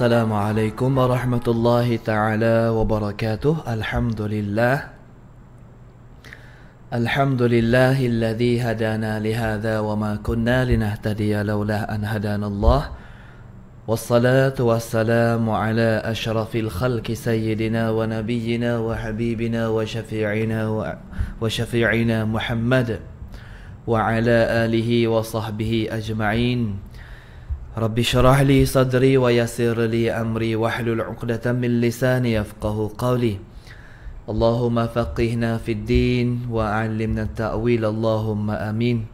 السلام عليكم ورحمة الله تعالى وبركاته الحمد لله الحمد لله الذي هدانا لهذا وما كنا لنهتدي لولا أن هدانا الله والصلاة والسلام على أشرف الخلق سيدنا ونبينا وحبيبنا وشفيعنا وشفيعنا محمد وعلى آله وصحبه أجمعين Rabbi syarah li sadri wa yasir li amri wa hlul uqdatan min lisani yafqahu qawli Allahumma faqihna fid din wa alimna ta'wil Allahumma amin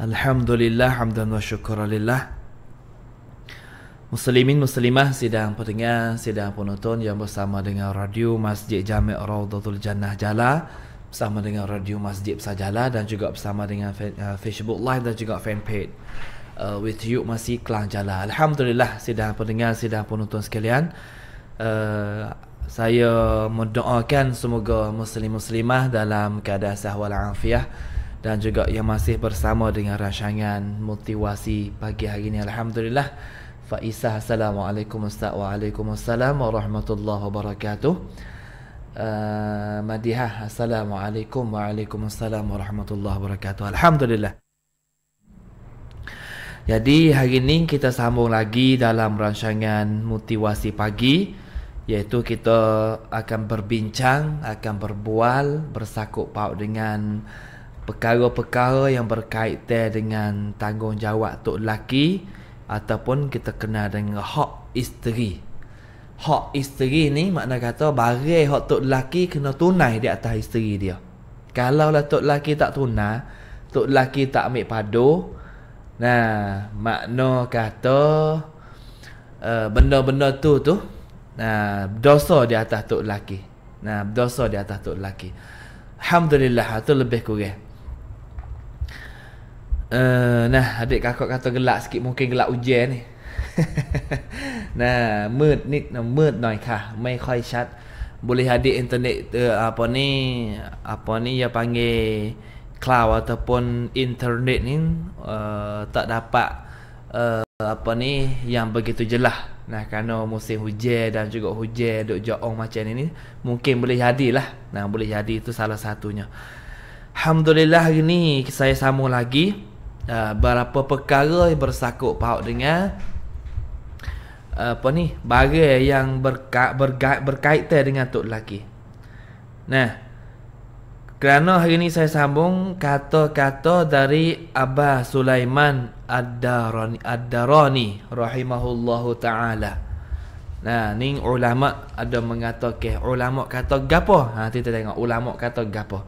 Alhamdulillah, hamdan wa syukurallillah Muslimin muslimah sidang pendengar sidang penonton yang bersama dengan radio Masjid Jami' Raudatul Jannah Jala bersama dengan radio Masjid Sajala dan juga bersama dengan uh, Facebook Live dan juga fanpage uh, with you masih Kelang Jala. Alhamdulillah sedang pendengar, sedang penonton sekalian. Uh, saya mendoakan semoga muslim-muslimah dalam keadaan sahwal afiah dan juga yang masih bersama dengan rancangan motivasi pagi hari ini alhamdulillah. Faisah assalamualaikum ustaz wa warahmatullahi wabarakatuh. Uh, Madihah Assalamualaikum Waalaikumsalam Warahmatullahi Wabarakatuh Alhamdulillah jadi hari ini kita sambung lagi dalam rancangan motivasi Pagi Iaitu kita akan berbincang, akan berbual bersakup paut dengan perkara-perkara yang berkaitan dengan tanggungjawab tok lelaki ataupun kita kenal dengan hak isteri. Hak isteri ni makna kata barang hak tok lelaki kena tunai di atas isteri dia. Kalau lah tok lelaki tak tunai, tok lelaki tak ambil padu, Nah, makna kata uh, benda-benda tu tu nah dosa di atas tok lelaki. Nah, dosa di atas tok lelaki. Alhamdulillah ha, tu lebih kurang. Uh, nah, adik kakak kata gelak sikit mungkin gelak ujian ni. nah, mood ni nah, mood noi ka, mai khoi chat. Boleh adik internet uh, apa ni? Apa ni ya panggil cloud ataupun internet ni uh, tak dapat uh, apa ni yang begitu jelas nah kerana musim hujan dan juga hujan dok jaong macam ni mungkin boleh jadilah nah boleh jadi itu salah satunya alhamdulillah hari ni saya sambung lagi uh, berapa perkara yang bersakut pau dengan apa ni bagi yang berka, berka, berkaitan dengan tok lelaki nah kerana hari ini saya sambung kata-kata dari Abah Sulaiman Ad-Darani, Ad-Darani rahimahullahu taala. Nah, ni ulama ada mengatakan ulama kata gapo? Ha kita tengok ulama kata gapo.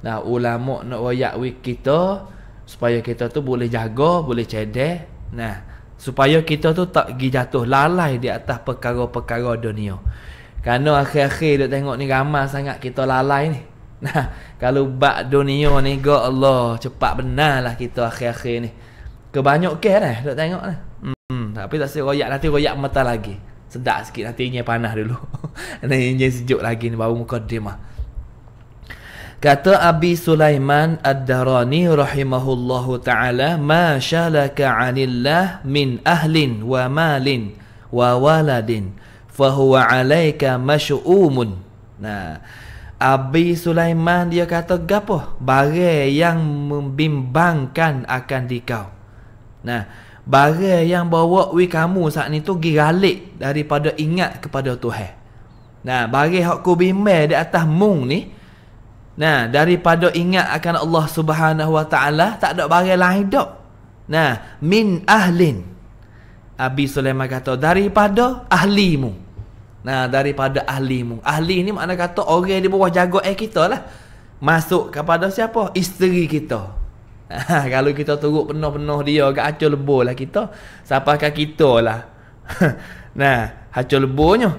Nah, ulama nak wayak wik kita supaya kita tu boleh jaga, boleh cedek. Nah, supaya kita tu tak gi jatuh lalai di atas perkara-perkara dunia. Kerana akhir-akhir duk tengok ni ramai sangat kita lalai ni. Nah, kalau bak dunia ni, God Allah, cepat benar lah kita akhir-akhir ni. Kebanyak ke lah, duk tengok lah. Hmm, tapi tak saya royak, nanti royak mata lagi. Sedap sikit, nanti ingin panas dulu. nanti ingin sejuk lagi ni, baru muka dia mah. Kata Abi Sulaiman Ad-Darani rahimahullahu ta'ala Ma syalaka anillah min ahlin wa malin wa waladin Fahuwa alaika masyumun Nah, Abi Sulaiman dia kata gapo barang yang membimbangkan akan dikau. Nah, barang yang bawa wi kamu saat ni tu giralik daripada ingat kepada Tuhan. Nah, bagi hak ku bimbel di atas mung ni. Nah, daripada ingat akan Allah Subhanahu Wa Taala tak ada barang lain dak. Nah, min ahlin. Abi Sulaiman kata daripada ahlimu. mu. Nah, daripada ahli mu. Ahli ni makna kata orang di bawah jaga eh kita lah. Masuk kepada siapa? Isteri kita. Ha, kalau kita turut penuh-penuh dia, agak acul lebur lah kita. Siapakah kita lah. nah, acul leburnya.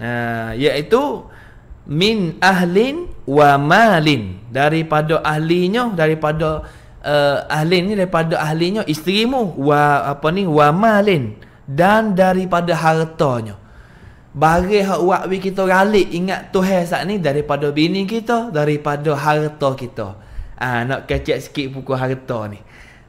Nah, iaitu min ahlin wa malin. Daripada ahlinya, daripada uh, ahlin ni daripada ahlinya isterimu wa apa ni wa malin dan daripada hartanya bagi hak wakwi kita galik ingat Tuhan saat ni daripada bini kita, daripada harta kita. Ah ha, nak kecek sikit pukul harta ni.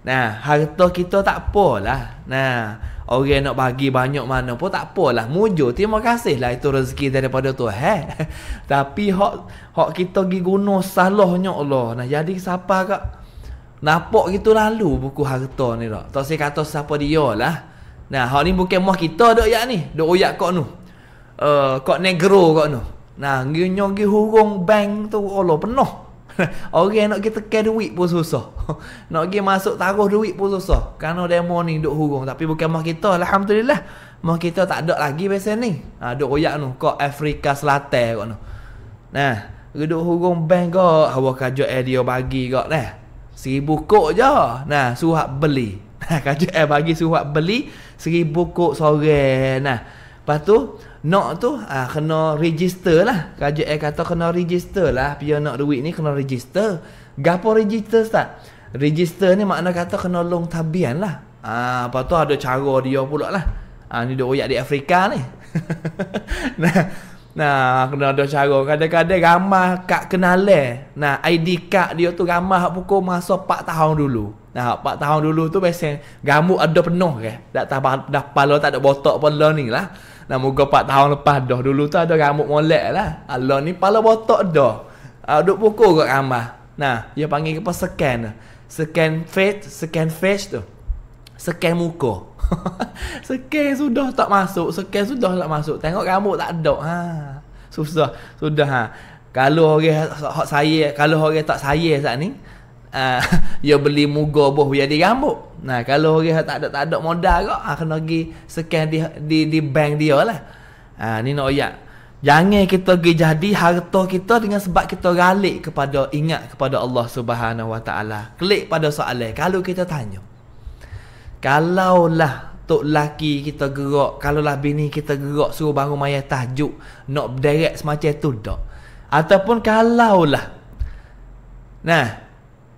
Nah, harta kita tak apalah. Nah, orang nak bagi banyak mana pun tak apalah. Mujur, terima kasih lah itu rezeki daripada tu. He? Tapi hak hak kita gi guna salahnya Allah. Nah, jadi siapa kak? napok gitu lalu buku harta ni tak. Tak saya kata siapa dia lah. Nah, hak ni bukan mah kita dok yak ni. Dok oyak kok nu uh, kok negro kok tu. Nah, ngiyo gi hurung bank tu Allah penuh. Orang nak kita tekan duit pun susah. nak pergi masuk taruh duit pun susah. Kerana demo ni duk hurung tapi bukan mah kita alhamdulillah. Mah kita tak ada lagi biasa ni. Ha, duk royak tu kok Afrika Selatan kok tu. Nah, duk hurung bank kok hawa kajak eh, dia bagi kok nah. Seribu kok je. Nah, suhak beli. Nah, kajak eh, bagi suhak beli seribu kok sore nah. Lepas tu nak tu ha, kena register lah. Kajak eh kata kena register lah. Pia nak duit ni kena register. Gapo register tak? Register ni makna kata kena long tabian lah. Ha, lepas tu ada cara dia pula lah. Ha, ni dia oyak di Afrika ni. nah, nah kena ada cara. Kadang-kadang ramah kak kenal eh. Nah, ID kak dia tu ramah hak pukul masa 4 tahun dulu. Nah, 4 tahun dulu tu biasa gamuk ada penuh ke. Tak tahu dah pala tak ada botok pun ni lah. Nah moga 4 tahun lepas dah dulu tu ada rambut molek lah. Allah ni pala botok dah. Ah uh, duk pukul kat ramah. Nah, dia panggil apa scan. Scan face, scan face tu. Scan muka. scan sudah tak masuk, scan sudah tak masuk. Tengok rambut tak ada. Ha. Susah. Sudah ha. Kalau orang hak saya, kalau orang tak saya saat ni, uh, ah, yo ya beli muga boh biar di rambut. Nah, kalau orang tak ada tak ada modal kok, ah kena pergi scan di di di bank dia lah. Ah uh, ni nak oyak. Jangan kita pergi jadi harta kita dengan sebab kita ralik kepada ingat kepada Allah Subhanahu Wa Taala. Klik pada soalan. Kalau kita tanya. Kalaulah tok laki kita gerak, kalaulah bini kita gerak suruh bangun mayat tahajud, nak direct semacam tu dak. Ataupun kalaulah Nah,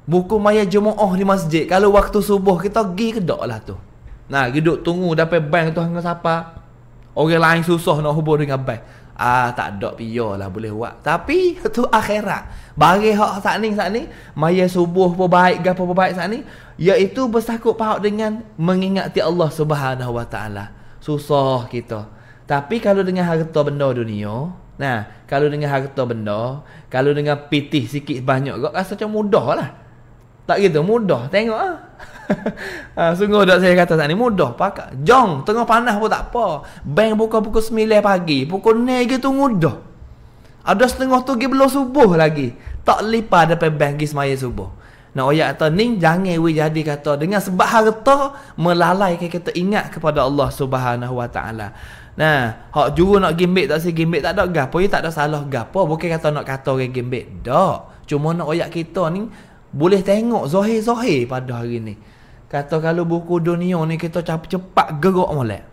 Buku maya jemuh oh di masjid Kalau waktu subuh kita pergi ke dok lah tu Nah, kita duduk tunggu dapat bank tu hanggang siapa Orang lain susah nak hubung dengan bank Ah tak dok piyo lah boleh buat Tapi tu akhirat Bagi hak saat ni saat ni Maya subuh pun baik gapa pun baik saat ni Iaitu bersakut pahak dengan Mengingati Allah subhanahu wa ta'ala Susah kita Tapi kalau dengan harta benda dunia Nah, kalau dengan harta benda, kalau dengan pitih sikit banyak kok rasa macam mudah lah. Tak gitu mudah tengok ah. Ha, sungguh dah saya kata tak mudah pakak. Jong tengah panas pun tak apa. Bank buka pukul 9 pagi, pukul 9 lagi tu mudah. Ada setengah tu pergi belum subuh lagi. Tak lipat depan bank pergi semaya subuh. Nak oyak kata ni jangan we jadi kata dengan sebab harta melalai ke kita ingat kepada Allah Subhanahu Wa Taala. Nah, hak juru nak gimbik tak si gimbik tak ada gapo, ya tak ada salah gapo. Bukan kata nak kata orang gimbik, dak. Cuma nak oyak kita ni boleh tengok zahir-zahir pada hari ni. Kata kalau buku dunia ni kita cepat-cepat gerak molek.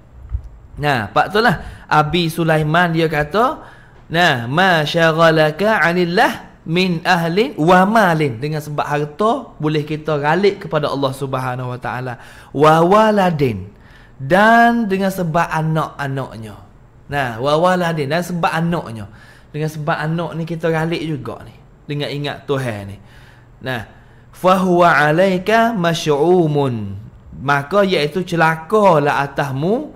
Nah, pak tu lah Abi Sulaiman dia kata, nah, ma syaghalaka 'anillah min ahlin wa malin dengan sebab harta boleh kita ralik kepada Allah Subhanahu wa taala wa waladin dan dengan sebab anak-anaknya. Nah, wa waladin dan sebab anaknya. Dengan sebab anak ni kita ralik juga ni dengan ingat Tuhan ni. Nah, fahuwa alaika masyumun. Maka iaitu celakalah atasmu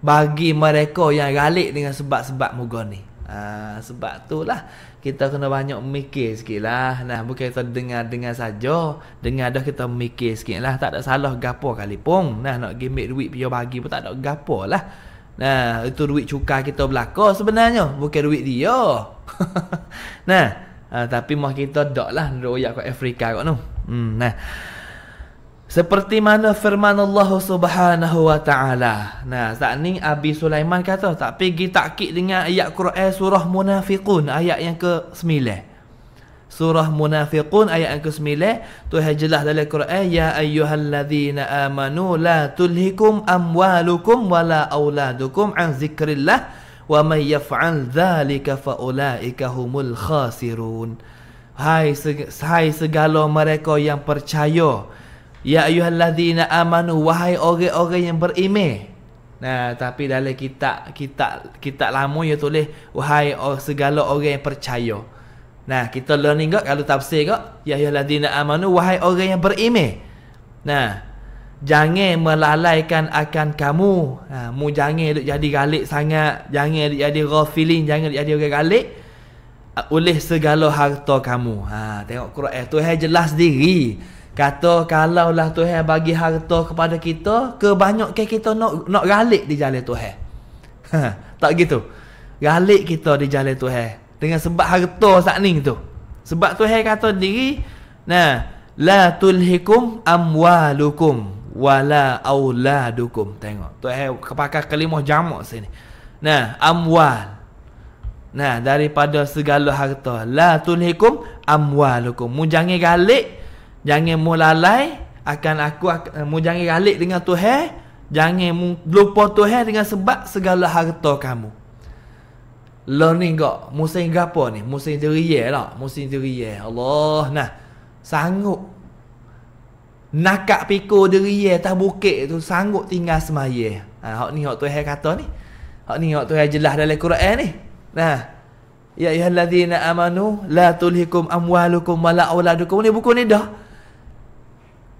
bagi mereka yang galik dengan sebab-sebab mugo ni. Ha, sebab itulah kita kena banyak mikir sikitlah. Nah, bukan kita dengar-dengar saja, dengar dah kita mikir sikitlah. Tak ada salah gapo kali pun. Nah, nak gimik duit pian bagi pun tak ada gapo lah. Nah, itu duit cukai kita belaka sebenarnya, bukan duit dia. nah, Ah, tapi mah kita dak lah royak kat Afrika kat tu. Hmm nah. Seperti mana firman Allah Subhanahu wa taala. Nah, tak ni Abi Sulaiman kata tak pergi takkid dengan ayat Quran surah Munafiqun ayat yang ke-9. Surah Munafiqun ayat yang ke-9 tu hajalah dalam Quran ya ayyuhallazina amanu la tulhikum amwalukum wala auladukum an zikrillah wa may yaf'al dhalika fa ulaika humul khasirun hai hai segala mereka yang percaya ya ayyuhallazina amanu wahai orang-orang yang beriman nah tapi dalam kitab kitab kitab lama ya tulis wahai segala orang yang percaya nah kita learning kok kalau tafsir kok ya ayyuhallazina amanu wahai orang yang beriman nah Jangan melalaikan akan kamu ha, Mu jangan duk jadi galik sangat Jangan duk jadi raw feeling Jangan duk jadi orang galik Oleh segala harta kamu ha, Tengok Quran eh, Tuhan jelas diri Kata kalau lah Tuhan bagi harta kepada kita kebanyak ke kita nak, nak galik di jalan Tuhan ha, Tak gitu Galik kita di jalan Tuhan Dengan sebab harta saat ni tu Sebab Tuhan kata diri Nah La tulhikum amwalukum wala auladukum tengok tu eh kepakai kelima jamak sini nah amwal nah daripada segala harta la tulhikum amwalukum mu jangan galik jangan mu lalai akan aku ak- eh, mu jangan galik dengan tuhan jangan mu lupa tuhan dengan sebab segala harta kamu learning kok musim gapo ni musim jeriye lah musim jeriye Allah nah sanggup nakak piko diri atas bukit tu sanggup tinggal semaya. Ha, hak ni hak tu yang kata ni. Hak ni hak tu yang jelas dalam Quran ni. Nah. Ya ayyuhallazina amanu la tulhikum amwalukum wala auladukum ni buku ni dah.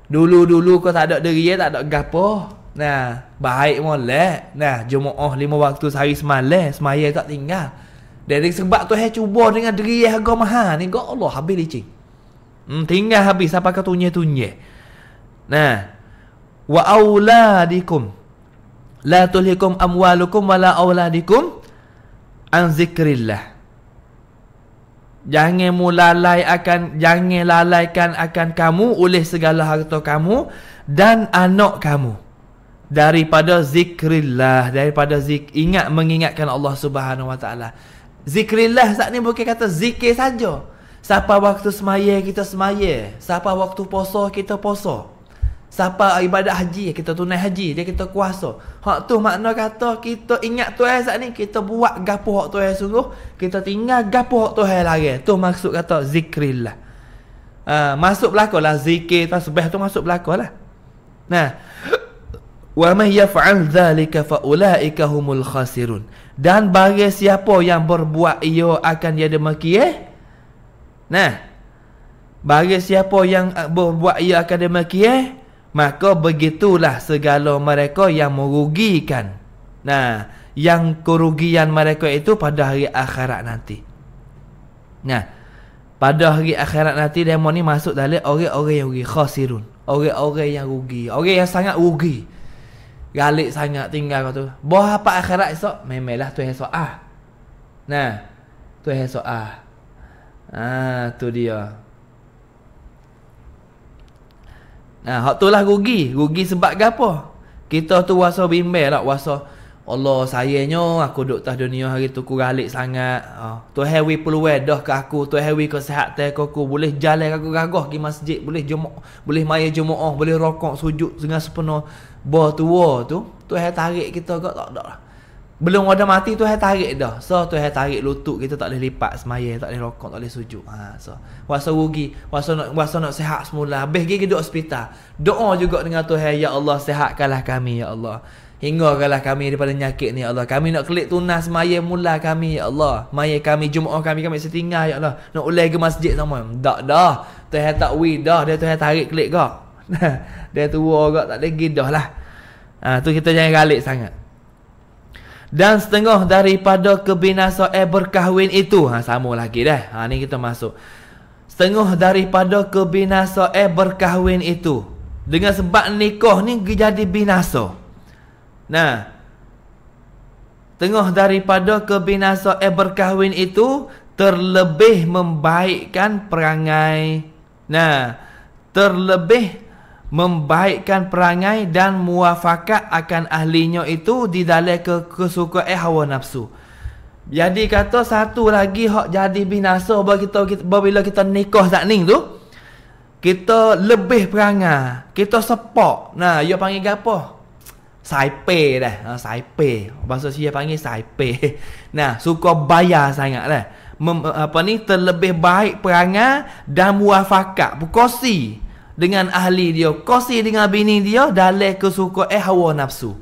Dulu-dulu kau tak ada diri tak ada gapo. Nah, baik molek. Nah, jumaah lima waktu sehari semalam, semaya tak tinggal. Dari sebab tu saya cuba dengan diri yang agak mahal ni. Gak Allah habis licin. Hmm, tinggal habis apa katunya tunye. tunye. Nah. Wa auladikum. La tulhikum amwalukum wala auladikum an zikrillah. Jangan mu lalai akan jangan lalaikan akan kamu oleh segala harta kamu dan anak kamu daripada zikrillah daripada zik ingat mengingatkan Allah Subhanahu wa taala. Zikrillah saat ni bukan kata zikir saja. Sapa waktu semaya kita semaya. sapa waktu poso kita poso. Siapa ibadat haji Kita tunai haji Dia kita kuasa Hak tu makna kata Kita ingat tu eh saat ni Kita buat gapuh hak tu eh sungguh Kita tinggal gapuh hak tu eh lagi Tu maksud kata zikrillah uh, Masuk belakang lah Zikir tu sebeh tu masuk belakang lah Nah Wa man yaf'al dhalika fa ulaika khasirun. Dan bagi siapa yang berbuat ia akan dia demaki eh? Nah. Bagi siapa yang eh, berbuat ia akan demaki eh? Maka begitulah segala mereka yang merugikan. Nah, yang kerugian mereka itu pada hari akhirat nanti. Nah, pada hari akhirat nanti demon ni masuk dari orang-orang yang rugi khasirun. Orang-orang yang rugi, orang yang sangat rugi. Galik sangat tinggal tu. Bah apa akhirat esok? Memelah tu esok ah. Nah, tu esok ah. Ah, tu dia. Ha, hak tu lah rugi. Rugi sebab ke apa? Kita tu wasa bimbel lah. Wasa Allah sayangnya aku duduk tah dunia hari tu ku galik sangat. Ha. Tu hewi peluai dah ke aku. Tu hewi ke sehat teh ke aku. Boleh jalan aku gagah ke masjid. Boleh jemuk. Boleh maya jemuk. Boleh rokok sujud dengan sepenuh. Bah tua tu. Tu hewi tarik kita ke tak ada lah. Belum ada mati tu saya tarik dah So tu saya tarik lutut kita tak boleh lipat semaya Tak boleh rokok, tak boleh sujud ha, So Wasa rugi Wasa nak, wasa nak sehat semula Habis pergi duduk hospital Doa juga dengan Tuhan Ya Allah sehatkanlah kami Ya Allah Hinggakanlah kami daripada nyakit ni Ya Allah Kami nak klik tunas maya mula kami Ya Allah Maya kami, jumaah kami, kami setinggal Ya Allah Nak ulai ke masjid sama Tak dah tu Tuhan tak wih dah Dia Tuhan tarik klik gak Dia tu wo gak tak boleh gidah lah ha, Tu kita jangan galak sangat dan setengah daripada kebinasaan berkahwin itu ha, Sama lagi dah ha, Ini kita masuk Setengah daripada kebinasaan berkahwin itu Dengan sebab nikah ni jadi binasa Nah Tengah daripada kebinasaan berkahwin itu Terlebih membaikkan perangai Nah Terlebih membaikkan perangai dan muafakat akan ahlinya itu di dalam ke kesukaan eh, hawa nafsu. Jadi kata satu lagi hak jadi binasa bila kita, kita bila kita nikah tak ning tu kita lebih perangai, kita sepak. Nah, dia panggil apa? Saipe dah. Ha, saipe. Bahasa dia panggil saipe. Nah, suka bayar sangat dah. Mem, apa ni terlebih baik perangai dan muafakat. Bukosi dengan ahli dia, kosi dengan bini dia, dalih ke eh hawa nafsu.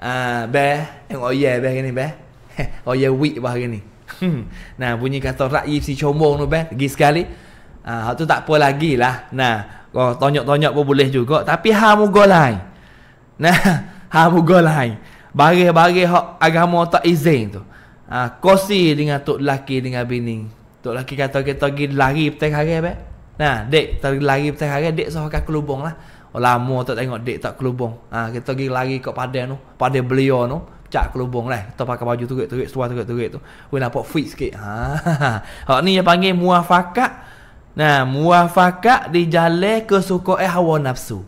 Ah, uh, be, eng oye be gini be. oh oye wit bah gini. Hmm. nah, bunyi kata rakyi si combong tu be, gi sekali. Ah, uh, tu tak apa lagi lah. Nah, kau tonyok-tonyok pun boleh juga, tapi ha mugo lain. Nah, ha mugo lain. Bareh-bareh hak agama tak izin tu. Ah, uh, kosi dengan tok laki dengan bini. Tok laki kata kita pergi lari petang hari be. Nah, dek lari petang hari dek sah ke kelubung lah. Oh, lama tak tengok dek tak kelubung. Ah, kita pergi lagi kat padang tu, padang belia tu, cak kelubung lah. Kita pakai baju turut-turut, seluar turut-turut tu. Weh nampak fit sikit. Ha. Hak ni yang panggil muafakat. Nah, muafakat di jalan ke suka hawa nafsu.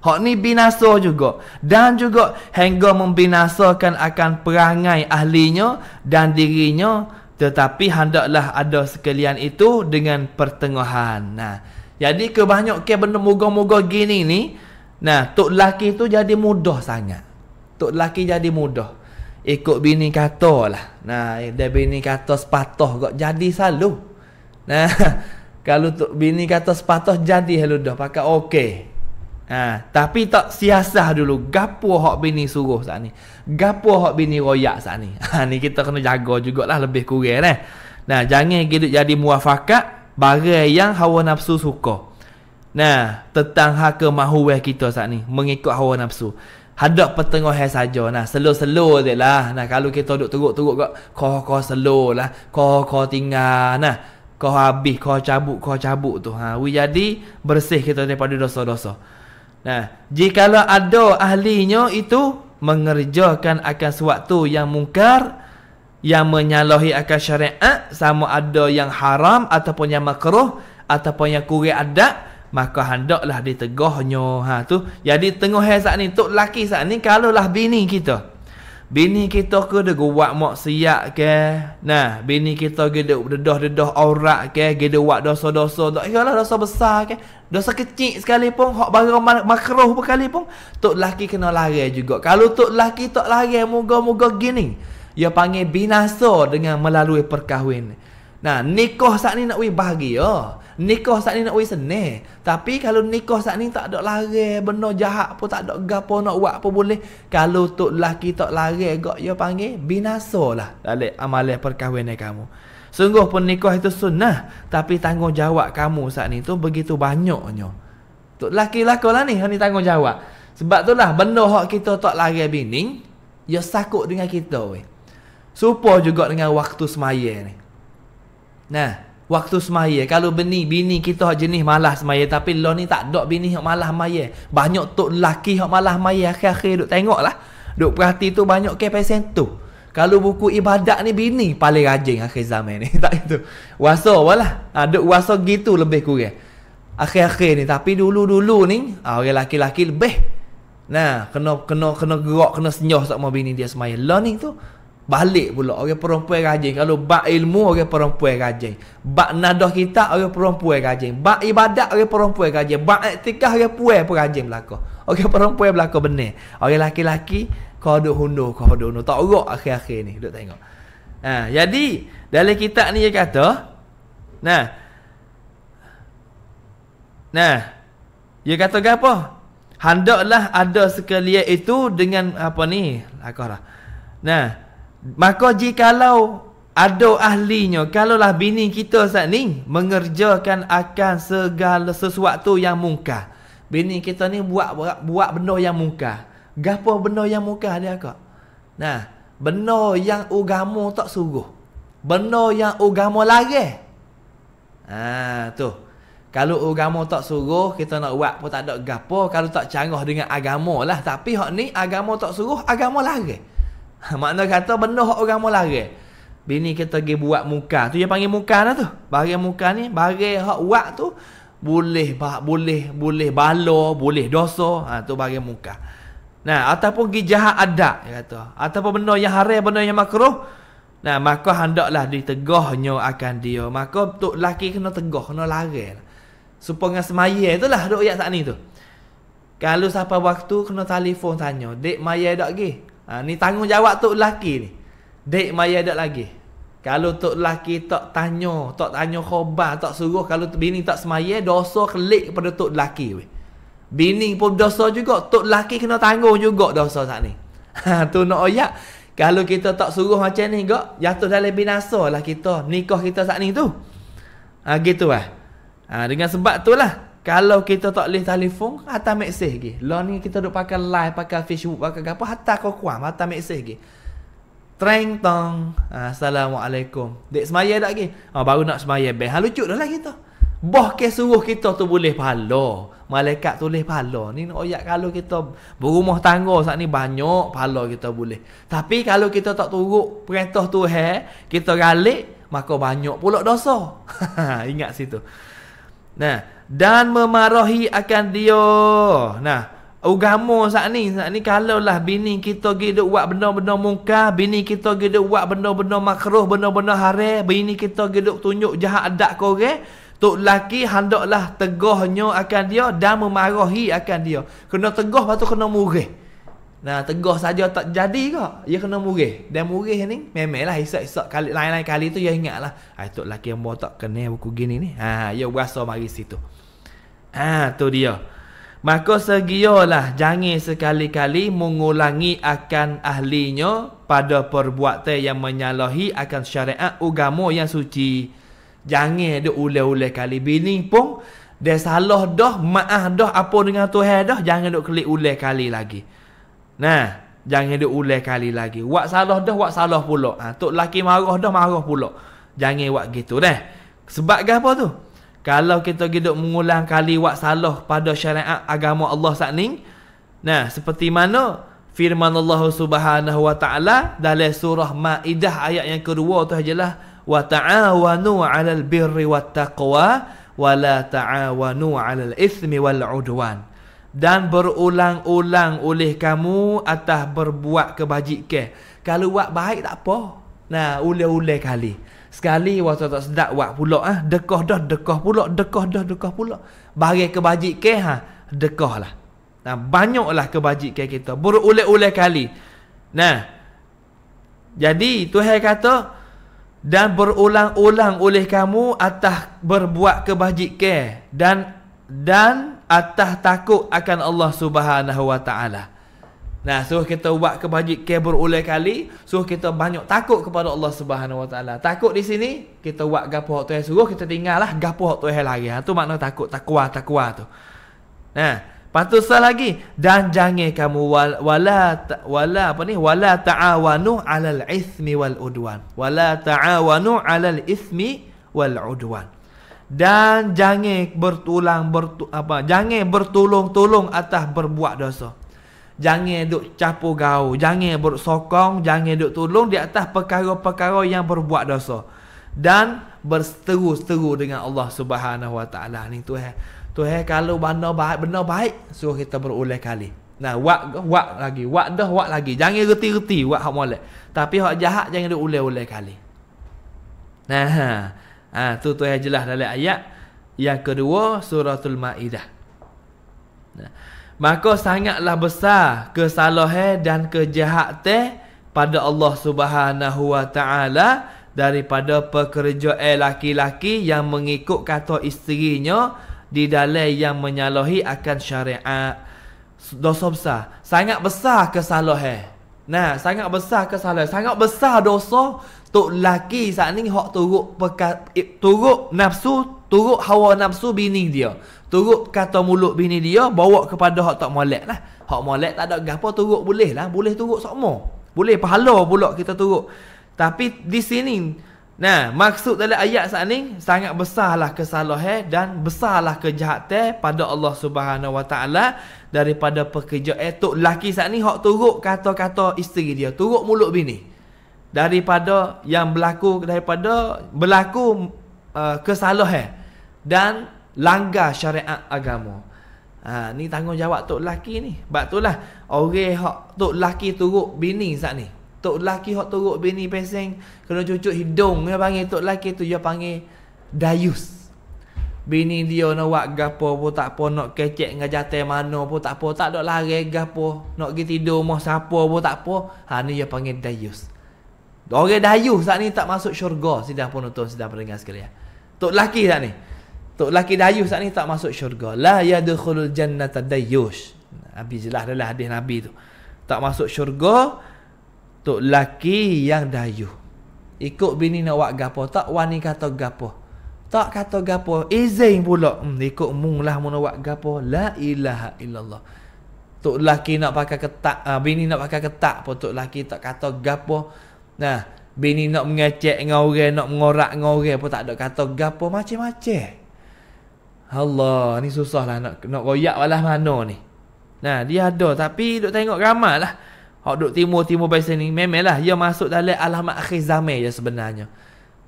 Hak ni binasa juga dan juga hingga membinasakan akan perangai ahlinya dan dirinya tetapi hendaklah ada sekalian itu dengan pertengahan. Nah, jadi kebanyakan benda moga-moga gini ni, nah, tok laki tu jadi mudah sangat. Tok laki jadi mudah. Ikut bini kata lah. Nah, dia bini kata sepatah kok jadi selalu. Nah, kalau tok bini kata sepatah jadi halu dah pakai okey. Ha, tapi tak siasah dulu. Gapo hak bini suruh saat ni? Gapo hak bini royak saat ni? Ha, ni kita kena jaga jugalah lebih kurang eh. Nah, jangan gitu jadi muafakat barang yang hawa nafsu suka. Nah, tentang hak kemahuan kita saat ni mengikut hawa nafsu. Hadap pertengah hari saja. Nah, selo selo je lah. Nah, kalau kita duduk teruk-teruk kau kau ko lah. Kau kau tinggal nah. Kau habis, kau cabut, kau cabut tu. Ha, we jadi bersih kita daripada dosa-dosa. Nah, jikalau ada ahlinya itu mengerjakan akan sesuatu yang mungkar yang menyalahi akan syariat sama ada yang haram ataupun yang makruh ataupun yang kurang adab maka hendaklah ditegahnya ha tu jadi tengah hai saat ni tok laki saat ni kalau lah bini kita Bini kita ke dia buat siak ke Nah, bini kita ke dia dedah-dedah aurat ke Dia buat dosa-dosa tu lah dosa besar ke Dosa kecil sekalipun Hak baru makroh pun Tok laki kena lari juga Kalau tok laki tak lari Moga-moga gini Dia panggil binasa dengan melalui perkahwin Nah, nikah saat ni nak wibahagi ya Nikah saat ni nak buat senih Tapi kalau nikah saat ni tak ada lari Benda jahat pun tak ada gapo nak buat pun boleh Kalau tu laki tak lari Gak yo panggil binasa lah Dari amalan perkahwinan kamu Sungguh pun nikah itu sunnah Tapi tanggungjawab kamu saat ni tu Begitu banyaknya Tok lelaki laki lah ni Ini tanggungjawab Sebab tu lah Benda hak kita tak lari bini yo ya sakut dengan kita weh. Supo juga dengan waktu semaya ni Nah waktu semaya. Kalau bini, bini kita hak jenis malah semaya. Tapi lo ni tak dok bini yang malah semaya. Banyak tu lelaki yang malah semaya. Akhir-akhir duk tengok lah. Duk perhati tu banyak ke pesen tu. Kalau buku ibadat ni bini paling rajin akhir zaman ni. tak itu. Waso walah. Ha, duk waso gitu lebih kurang. Akhir-akhir ni. Tapi dulu-dulu ni, ha, orang lelaki-lelaki lebih. Nah, kena kena kena gerak, kena senyuh sama bini dia semaya. Lo ni tu, Balik pula orang perempuan rajin. Kalau bak ilmu orang perempuan rajin. Bak nadah kita orang perempuan rajin. Bak ibadat orang perempuan rajin. Bak iktikah orang puan pun rajin belaka. Orang perempuan belaka benar. Orang laki-laki kau duk hundu, kau duk hundu. Tak urut akhir-akhir ni. Duk tengok. Ha, jadi, dalam kitab ni dia kata, Nah. Nah. Dia kata ke apa? Handaklah ada sekalian itu dengan apa ni? Lakarah. Nah. Maka jikalau ada ahlinya, kalaulah bini kita saat ni mengerjakan akan segala sesuatu yang muka. Bini kita ni buat buat, buat benda yang muka. Gapo benda yang muka dia kak? Nah, benda yang ugamu tak suruh. Benda yang ugamu lagi. Ah ha, tu. Kalau ugamo tak suruh, kita nak buat pun tak ada gapo. Kalau tak canggah dengan agama lah. Tapi hak ni, agama tak suruh, agama lagi. Makna kata benda hak orang mau larang. Bini kita pergi buat muka. Tu dia panggil muka lah tu. Bagi muka ni, bagi hak wak tu boleh ba, boleh boleh bala, boleh dosa. Ha tu bagi muka. Nah, ataupun pergi jahat adat dia kata. Ataupun benda yang haram, benda yang makruh. Nah, maka hendaklah ditegahnya akan dia. Maka untuk laki kena tegah, kena larang. Lah. Supaya dengan semaya lah. duk ayat tak ni tu. Kalau siapa waktu kena telefon tanya, "Dek maya dak ke?" Ha, ni tanggungjawab tok lelaki ni. Dek maya dak lagi. Kalau tok lelaki tak tanya, tak tanya khabar, tak suruh kalau bini tak semaya, dosa kelik pada tok lelaki weh. Bini pun dosa juga, tok lelaki kena tanggung juga dosa sat ni. Ha tu nak oyak. Kalau kita tak suruh macam ni gak, jatuh dalam binasa lah kita, nikah kita sat ni tu. Ha gitu Ha dengan sebab tu lah kalau kita tak boleh telefon, hantar mesej lagi. Lah ni kita duk pakai live, pakai Facebook, pakai apa, hantar kau kuam, hantar mesej lagi. Treng tong. Assalamualaikum. Dek semaya tak lagi? Ha, baru nak semaya. Beh, ha, lucu dah lah kita. Boh ke suruh kita tu boleh pahala. Malaikat tu boleh pahala. Ni nak oyak kalau kita berumah tangga saat ni banyak pahala kita boleh. Tapi kalau kita tak turut perintah tu he, kita galik, maka banyak pula dosa. Ingat situ. Nah, dan memarahi akan dia. Nah, agama saat ni, saat ni kalaulah bini kita pergi duk buat benda-benda muka, bini kita pergi duk buat benda-benda makruh, benda-benda haram, bini kita pergi duk tunjuk jahat adat kau orang, Tok laki hendaklah tegahnya akan dia dan memarahi akan dia. Kena tegah patu kena murih. Nah, tegah saja tak jadi ke? Ia kena murih. Dan murih ni memanglah esok-esok kali lain-lain kali tu ia ingatlah. Ah tok laki hamba tak kenal buku gini ni. Ha, ia berasa mari situ. Ha, tu dia. Maka segiolah jangan sekali-kali mengulangi akan ahlinya pada perbuatan yang menyalahi akan syariat agama yang suci. Jangan dia ulang-ulang kali. Bini pun dia salah dah, maaf dah, apa dengan Tuhan dah, jangan duk klik ulang kali lagi. Nah, jangan duk ulang kali lagi. Wak salah dah, wak salah pula. Ha, tok laki marah dah, marah pula. Jangan buat gitu dah. Sebab apa tu? Kalau kita duduk mengulang kali buat salah pada syariat agama Allah saat ini. Nah, seperti mana firman Allah Subhanahu wa taala dalam surah Maidah ayat yang kedua tu ajalah wa ta'awanu 'alal birri wat taqwa wa la ta'awanu 'alal ithmi wal udwan dan berulang-ulang oleh kamu atas berbuat kebajikan. Kalau buat baik tak apa. Nah, ulang-ulang kali. Sekali waktu tak sedap buat pula ah, ha? dekah dah dekah pula, dekah dah dekah pula. Bagi kebajik ke ha, dekah lah. Nah, banyaklah kebajik ke kita. Berulang-ulang kali. Nah. Jadi Tuhan kata dan berulang-ulang oleh kamu atas berbuat kebajik ke dan dan atas takut akan Allah Subhanahu wa taala. Nah, suruh kita buat kebajikan berulang kali, suruh kita banyak takut kepada Allah Subhanahu Wa Taala. Takut di sini, kita buat gapo hak Tuhan suruh, kita tinggal lah gapo hak Tuhan lagi. Ha tu makna takut takwa takwa tu. Nah, patut sel lagi dan jangan kamu wal, wala wala apa ni? Wala ta'awanu 'alal ithmi wal udwan. Wala ta'awanu 'alal ithmi wal udwan. Dan jangan bertulang bertu, apa? Jangan bertolong-tolong atas berbuat dosa. Jangan duk capur gaul. Jangan bersokong. Jangan duk tolong di atas perkara-perkara yang berbuat dosa. Dan berseteru-seteru dengan Allah Subhanahu Wa Taala eh, Tuhan. eh kalau benda baik, benda baik suruh kita berulang kali. Nah, wak wak lagi, wak dah wak lagi. Jangan reti-reti wak hak molek. Tapi hak jahat jangan duk ulang-ulang kali. Nah. Ha, ha tu tu yang jelas dalam ayat yang kedua suratul Maidah. Nah. Maka sangatlah besar kesalahan dan kejahatan pada Allah Subhanahu Wa Taala daripada pekerja lelaki-laki eh, yang mengikut kata isterinya di dalam yang menyalahi akan syariat dosa besar. Sangat besar kesalahan. Nah, sangat besar kesalahan. Sangat besar dosa tok laki saat ni hok turuk peka, nafsu, turuk hawa nafsu bini dia. Turut kata mulut bini dia bawa kepada hak tak molek lah. Hak molek tak ada gapo turut boleh lah. Boleh turut sokmo. Boleh pahala pula kita turut. Tapi di sini Nah, maksud dari ayat saat ni sangat besarlah kesalahan dan besarlah kejahatan pada Allah Subhanahu Wa Taala daripada pekerja etuk eh, laki saat ni hok turuk kata-kata isteri dia, turuk mulut bini. Daripada yang berlaku daripada berlaku uh, kesalahan dan langgar syariat agama. Ha, ni tanggungjawab tok laki ni. Sebab tu lah, orang hok tok laki turuk bini saat ni. Tok laki hok turuk bini peseng, kena cucuk hidung. Dia panggil tok laki tu, dia panggil dayus. Bini dia nak buat gapo pun tak apa, nak kecek dengan jatai mana pun tak apa, tak ada lari gapo, nak pergi tidur rumah siapa pun tak apa. Ha ni dia panggil dayus. Orang dayus saat ni tak masuk syurga, sidang penonton, sidang pendengar sekalian. Tok laki saat ni. Tok lelaki dayus saat ni tak masuk syurga. La yadkhulul jannata dayus. Habis jelas dah lah hadis Nabi tu. Tak masuk syurga tok lelaki yang dayuh. Ikut bini nak wak gapo, tak wani kata gapo. Tak kata gapo, izin pula. Hmm, ikut mung lah mun buat gapo. La ilaha illallah. Tok lelaki nak pakai ketak, uh, bini nak pakai ketak pun tok lelaki tak kata gapo. Nah, bini nak mengecek dengan orang, nak mengorak dengan orang pun tak ada kata gapo macam-macam. Allah, ni susah lah nak, nak royak balas mana ni. Nah, dia ada tapi duk tengok ramal lah. Hak duk timur-timur biasa ni, memang lah. Dia masuk dalam alamat akhir zaman ya sebenarnya.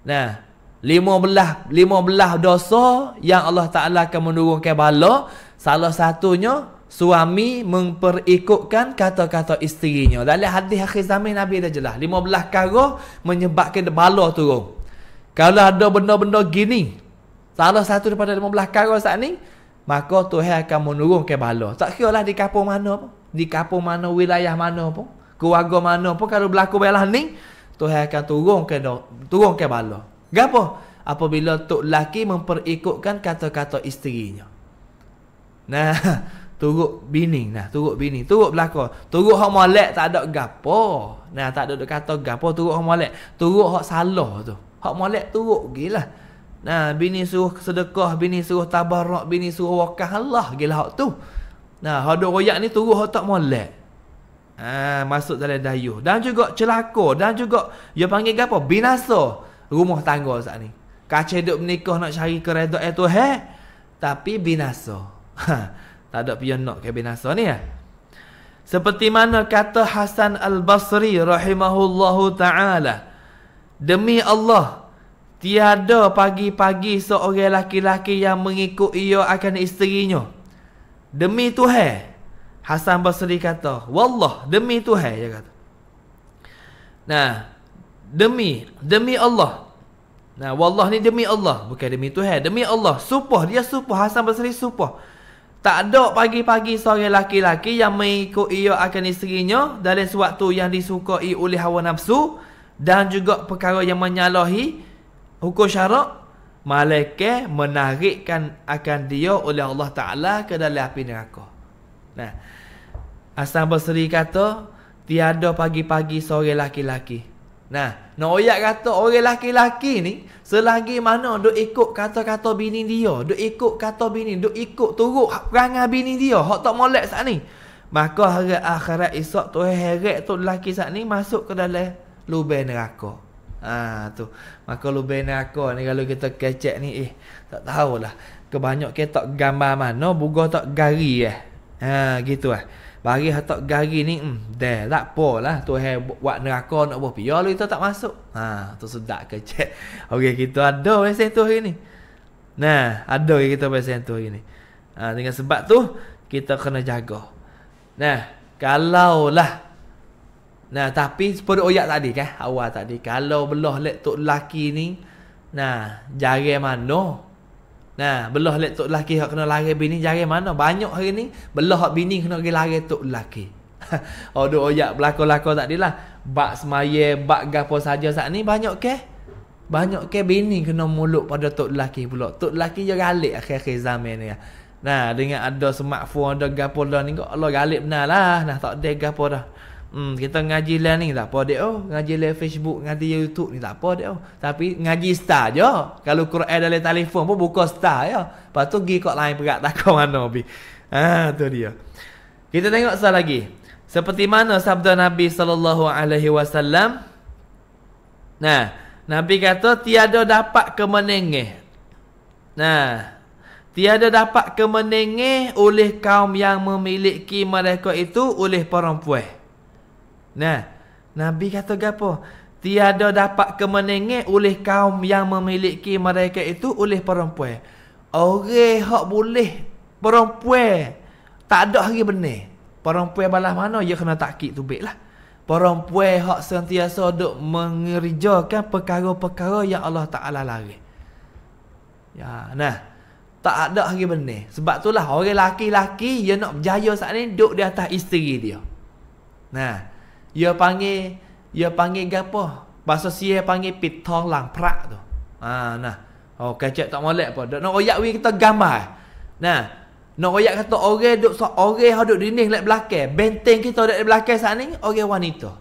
Nah, lima belah lima belah dosa yang Allah Taala akan menurunkan bala salah satunya suami memperikutkan kata-kata isterinya dalam hadis akhir zaman Nabi dah jelas belah perkara menyebabkan bala turun kalau ada benda-benda gini Salah satu daripada 15 karun saat ni Maka Tuhan akan menurunkan bala Tak kira lah di kapur mana pun Di kapur mana, wilayah mana pun Keluarga mana pun Kalau berlaku bayalah ni Tuhan akan turunkan, turunkan bala Kenapa? Apabila tu lelaki memperikutkan kata-kata isterinya Nah Turuk bini Nah turuk bini Turuk berlaku Turuk hok molek tak ada gapo Nah tak ada kata gapo Turuk hok molek, Turuk hok salah tu hok molek turuk gila Nah, bini suruh sedekah, bini suruh tabarak, bini suruh wakah Allah gila hak tu. Nah, hadok royak ni turun hak tak molek. Ha, masuk dalam dayuh dan juga celaka dan juga dia panggil apa? Binasa rumah tangga saat ni. Kacau hidup menikah nak cari keredoan tu he. Tapi binasa. Ha, tak ada pian nak ke binasa ni ya. Seperti mana kata Hasan Al-Basri rahimahullahu taala. Demi Allah, Tiada pagi-pagi seorang lelaki laki yang mengikut ia akan isterinya. Demi Tuhan. Hasan Basri kata, Wallah, demi Tuhan. Dia kata. Nah, demi, demi Allah. Nah, Wallah ni demi Allah. Bukan demi Tuhan. Demi Allah. Supah, dia supah. Hasan Basri supah. Tak ada pagi-pagi seorang lelaki laki yang mengikut ia akan isterinya. Dalam sewaktu yang disukai oleh hawa nafsu. Dan juga perkara yang Menyalahi hukum syarak malaikat menarikkan akan dia oleh Allah Taala ke dalam api neraka. Nah. Asal berseri kata tiada pagi-pagi sore laki-laki. Nah, nak no oyak kata orang laki-laki ni selagi mana duk ikut kata-kata bini dia, duk ikut kata bini, duk ikut turut perangai bini dia, hak tak molek sat ni. Maka hari akhirat esok tu heret tu lelaki sat ni masuk ke dalam lubang neraka. Ah ha, tu. Maka lebih nak ni kalau kita kecek ni eh tak tahulah. Kebanyak kita tak gambar mana bugah tak gari eh. Ha gitu ah. Bagi tak gari ni hmm dah tak apalah tu hai buat neraka nak buat pi. Kalau tak masuk. Ha tu sedak kecek. Okey kita ada mesej tu hari ni. Nah, ada kita pasal tu hari ni. Ha, dengan sebab tu kita kena jaga. Nah, kalaulah Nah, tapi seperti oyak tadi kan, awal tadi. Kalau belah letuk laki ni, nah, jari mana? Nah, belah letuk laki yang kena lari bini, jari mana? Banyak hari ni, belah bini kena pergi lari letuk laki. Odo oyak belako belakang tak lah. Bak semaya, bak gapo saja saat ni, banyak ke? Banyak ke bini kena muluk pada tok laki pula. Tok laki je galik akhir-akhir zaman ni. Ya. Nah, dengan ada smartphone, ada gapo dah ni, Allah galik benar lah. Nah, tak ada gapo dah. Hmm, kita ngaji lain ni tak apa dia oh. Ngaji lain Facebook, ngaji YouTube ni tak apa dia oh. Tapi ngaji star je. Kalau Quran dalam telefon pun buka star ya. Lepas tu pergi kot lain pegat tak kau mana pergi. Ha, tu dia. Kita tengok sah lagi. Seperti mana sabda Nabi saw. Nah, Nabi kata tiada dapat kemenenge. Nah, tiada dapat kemenenge oleh kaum yang memiliki mereka itu oleh perempuan. Nah, Nabi kata gapo? Tiada dapat kemenenge oleh kaum yang memiliki mereka itu oleh perempuan. Orang hak boleh perempuan tak ada hari benar. Perempuan balas mana ya kena takik tu lah. Perempuan hak sentiasa duk mengerjakan perkara-perkara yang Allah Taala larang. Ya, nah. Tak ada hari benar. Sebab itulah orang lelaki-lelaki yang nak berjaya saat ni duk di atas isteri dia. Nah, ia panggil Ia panggil gapo Bahasa siya panggil pitong lang prak tu Haa ah, nah Oh kacak tak molek apa Nak no, oyak we kita gambar Nah Nak no, oyak kata orang duduk so, Orang yang duduk dinding lep belakang Benteng kita duduk di belakang saat ni Orang wanita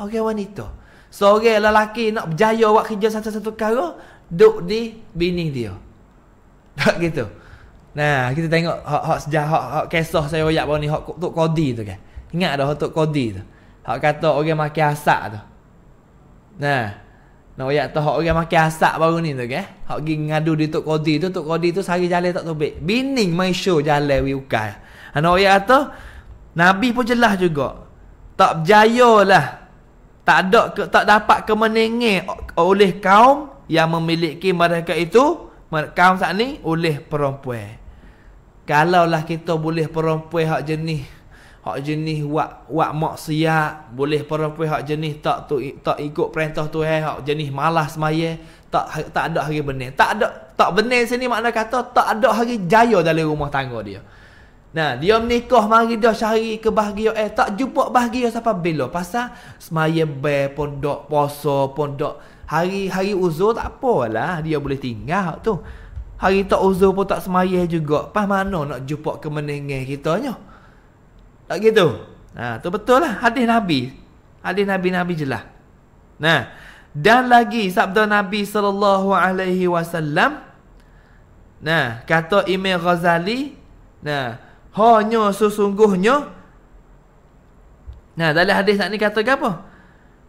Orang wanita So orang lelaki nak berjaya buat kerja satu-satu kara Duduk di bini dia Tak gitu Nah kita tengok hak, hak sejak hak, kesoh saya oyak baru ni Hak tuk kodi tu kan Ingat dah hak tuk kodi tu Hak kata orang makan asak tu. Nah. Nak ayat tu hak orang makan asak baru ni tu ke. Okay? Hak pergi ngadu di Tok Kodi tu. Tok Kodi tu sehari jalan tak tobek. Bining main show jalan wi ukai. Ana ha, ayat tu Nabi pun jelas juga. Tak berjaya lah. Tak ada ke, tak dapat kemenangan oleh kaum yang memiliki mereka itu kaum saat ni oleh perempuan. Kalaulah kita boleh perempuan hak jenis hak jenis buat buat maksiat boleh perempuan hak jenis tak tu tak ikut perintah tu eh hak jenis malas semaya tak tak ada hari benar tak ada tak benar sini makna kata tak ada hari jaya dalam rumah tangga dia nah dia menikah mari dah syari kebahagiaan eh tak jumpa bahagia siapa bila pasal semaya be pondok puasa pondok hari-hari uzur tak apalah dia boleh tinggal tu hari tak uzur pun tak semaya juga pas mana nak jumpa kemenangan kitanya gitu, tak gitu. Nah, ha, tu betul lah hadis Nabi. Hadis Nabi Nabi jelas. Nah, dan lagi sabda Nabi sallallahu alaihi wasallam Nah, kata Imam Ghazali, nah, hanya sesungguhnya Nah, dalam hadis tak kata apa?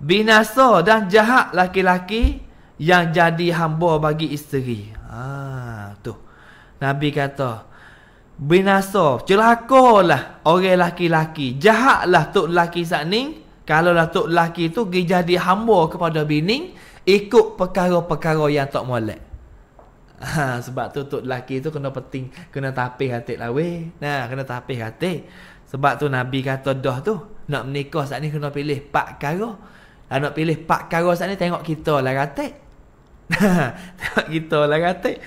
Binasa dan jahat laki-laki yang jadi hamba bagi isteri. Ah, tu. Nabi kata, binasa celaka lah orang laki-laki jahat lah tok laki sat ni kalau lah tok laki tu pergi jadi hamba kepada bini ikut perkara-perkara yang tok molek ha, sebab tu tok laki tu kena penting kena tapih hati lawe. nah kena tapih hati sebab tu nabi kata dah tu nak menikah sat ni kena pilih pak karo lah nak pilih pak karo sat ni tengok kita lah ratik tengok kita lah ratik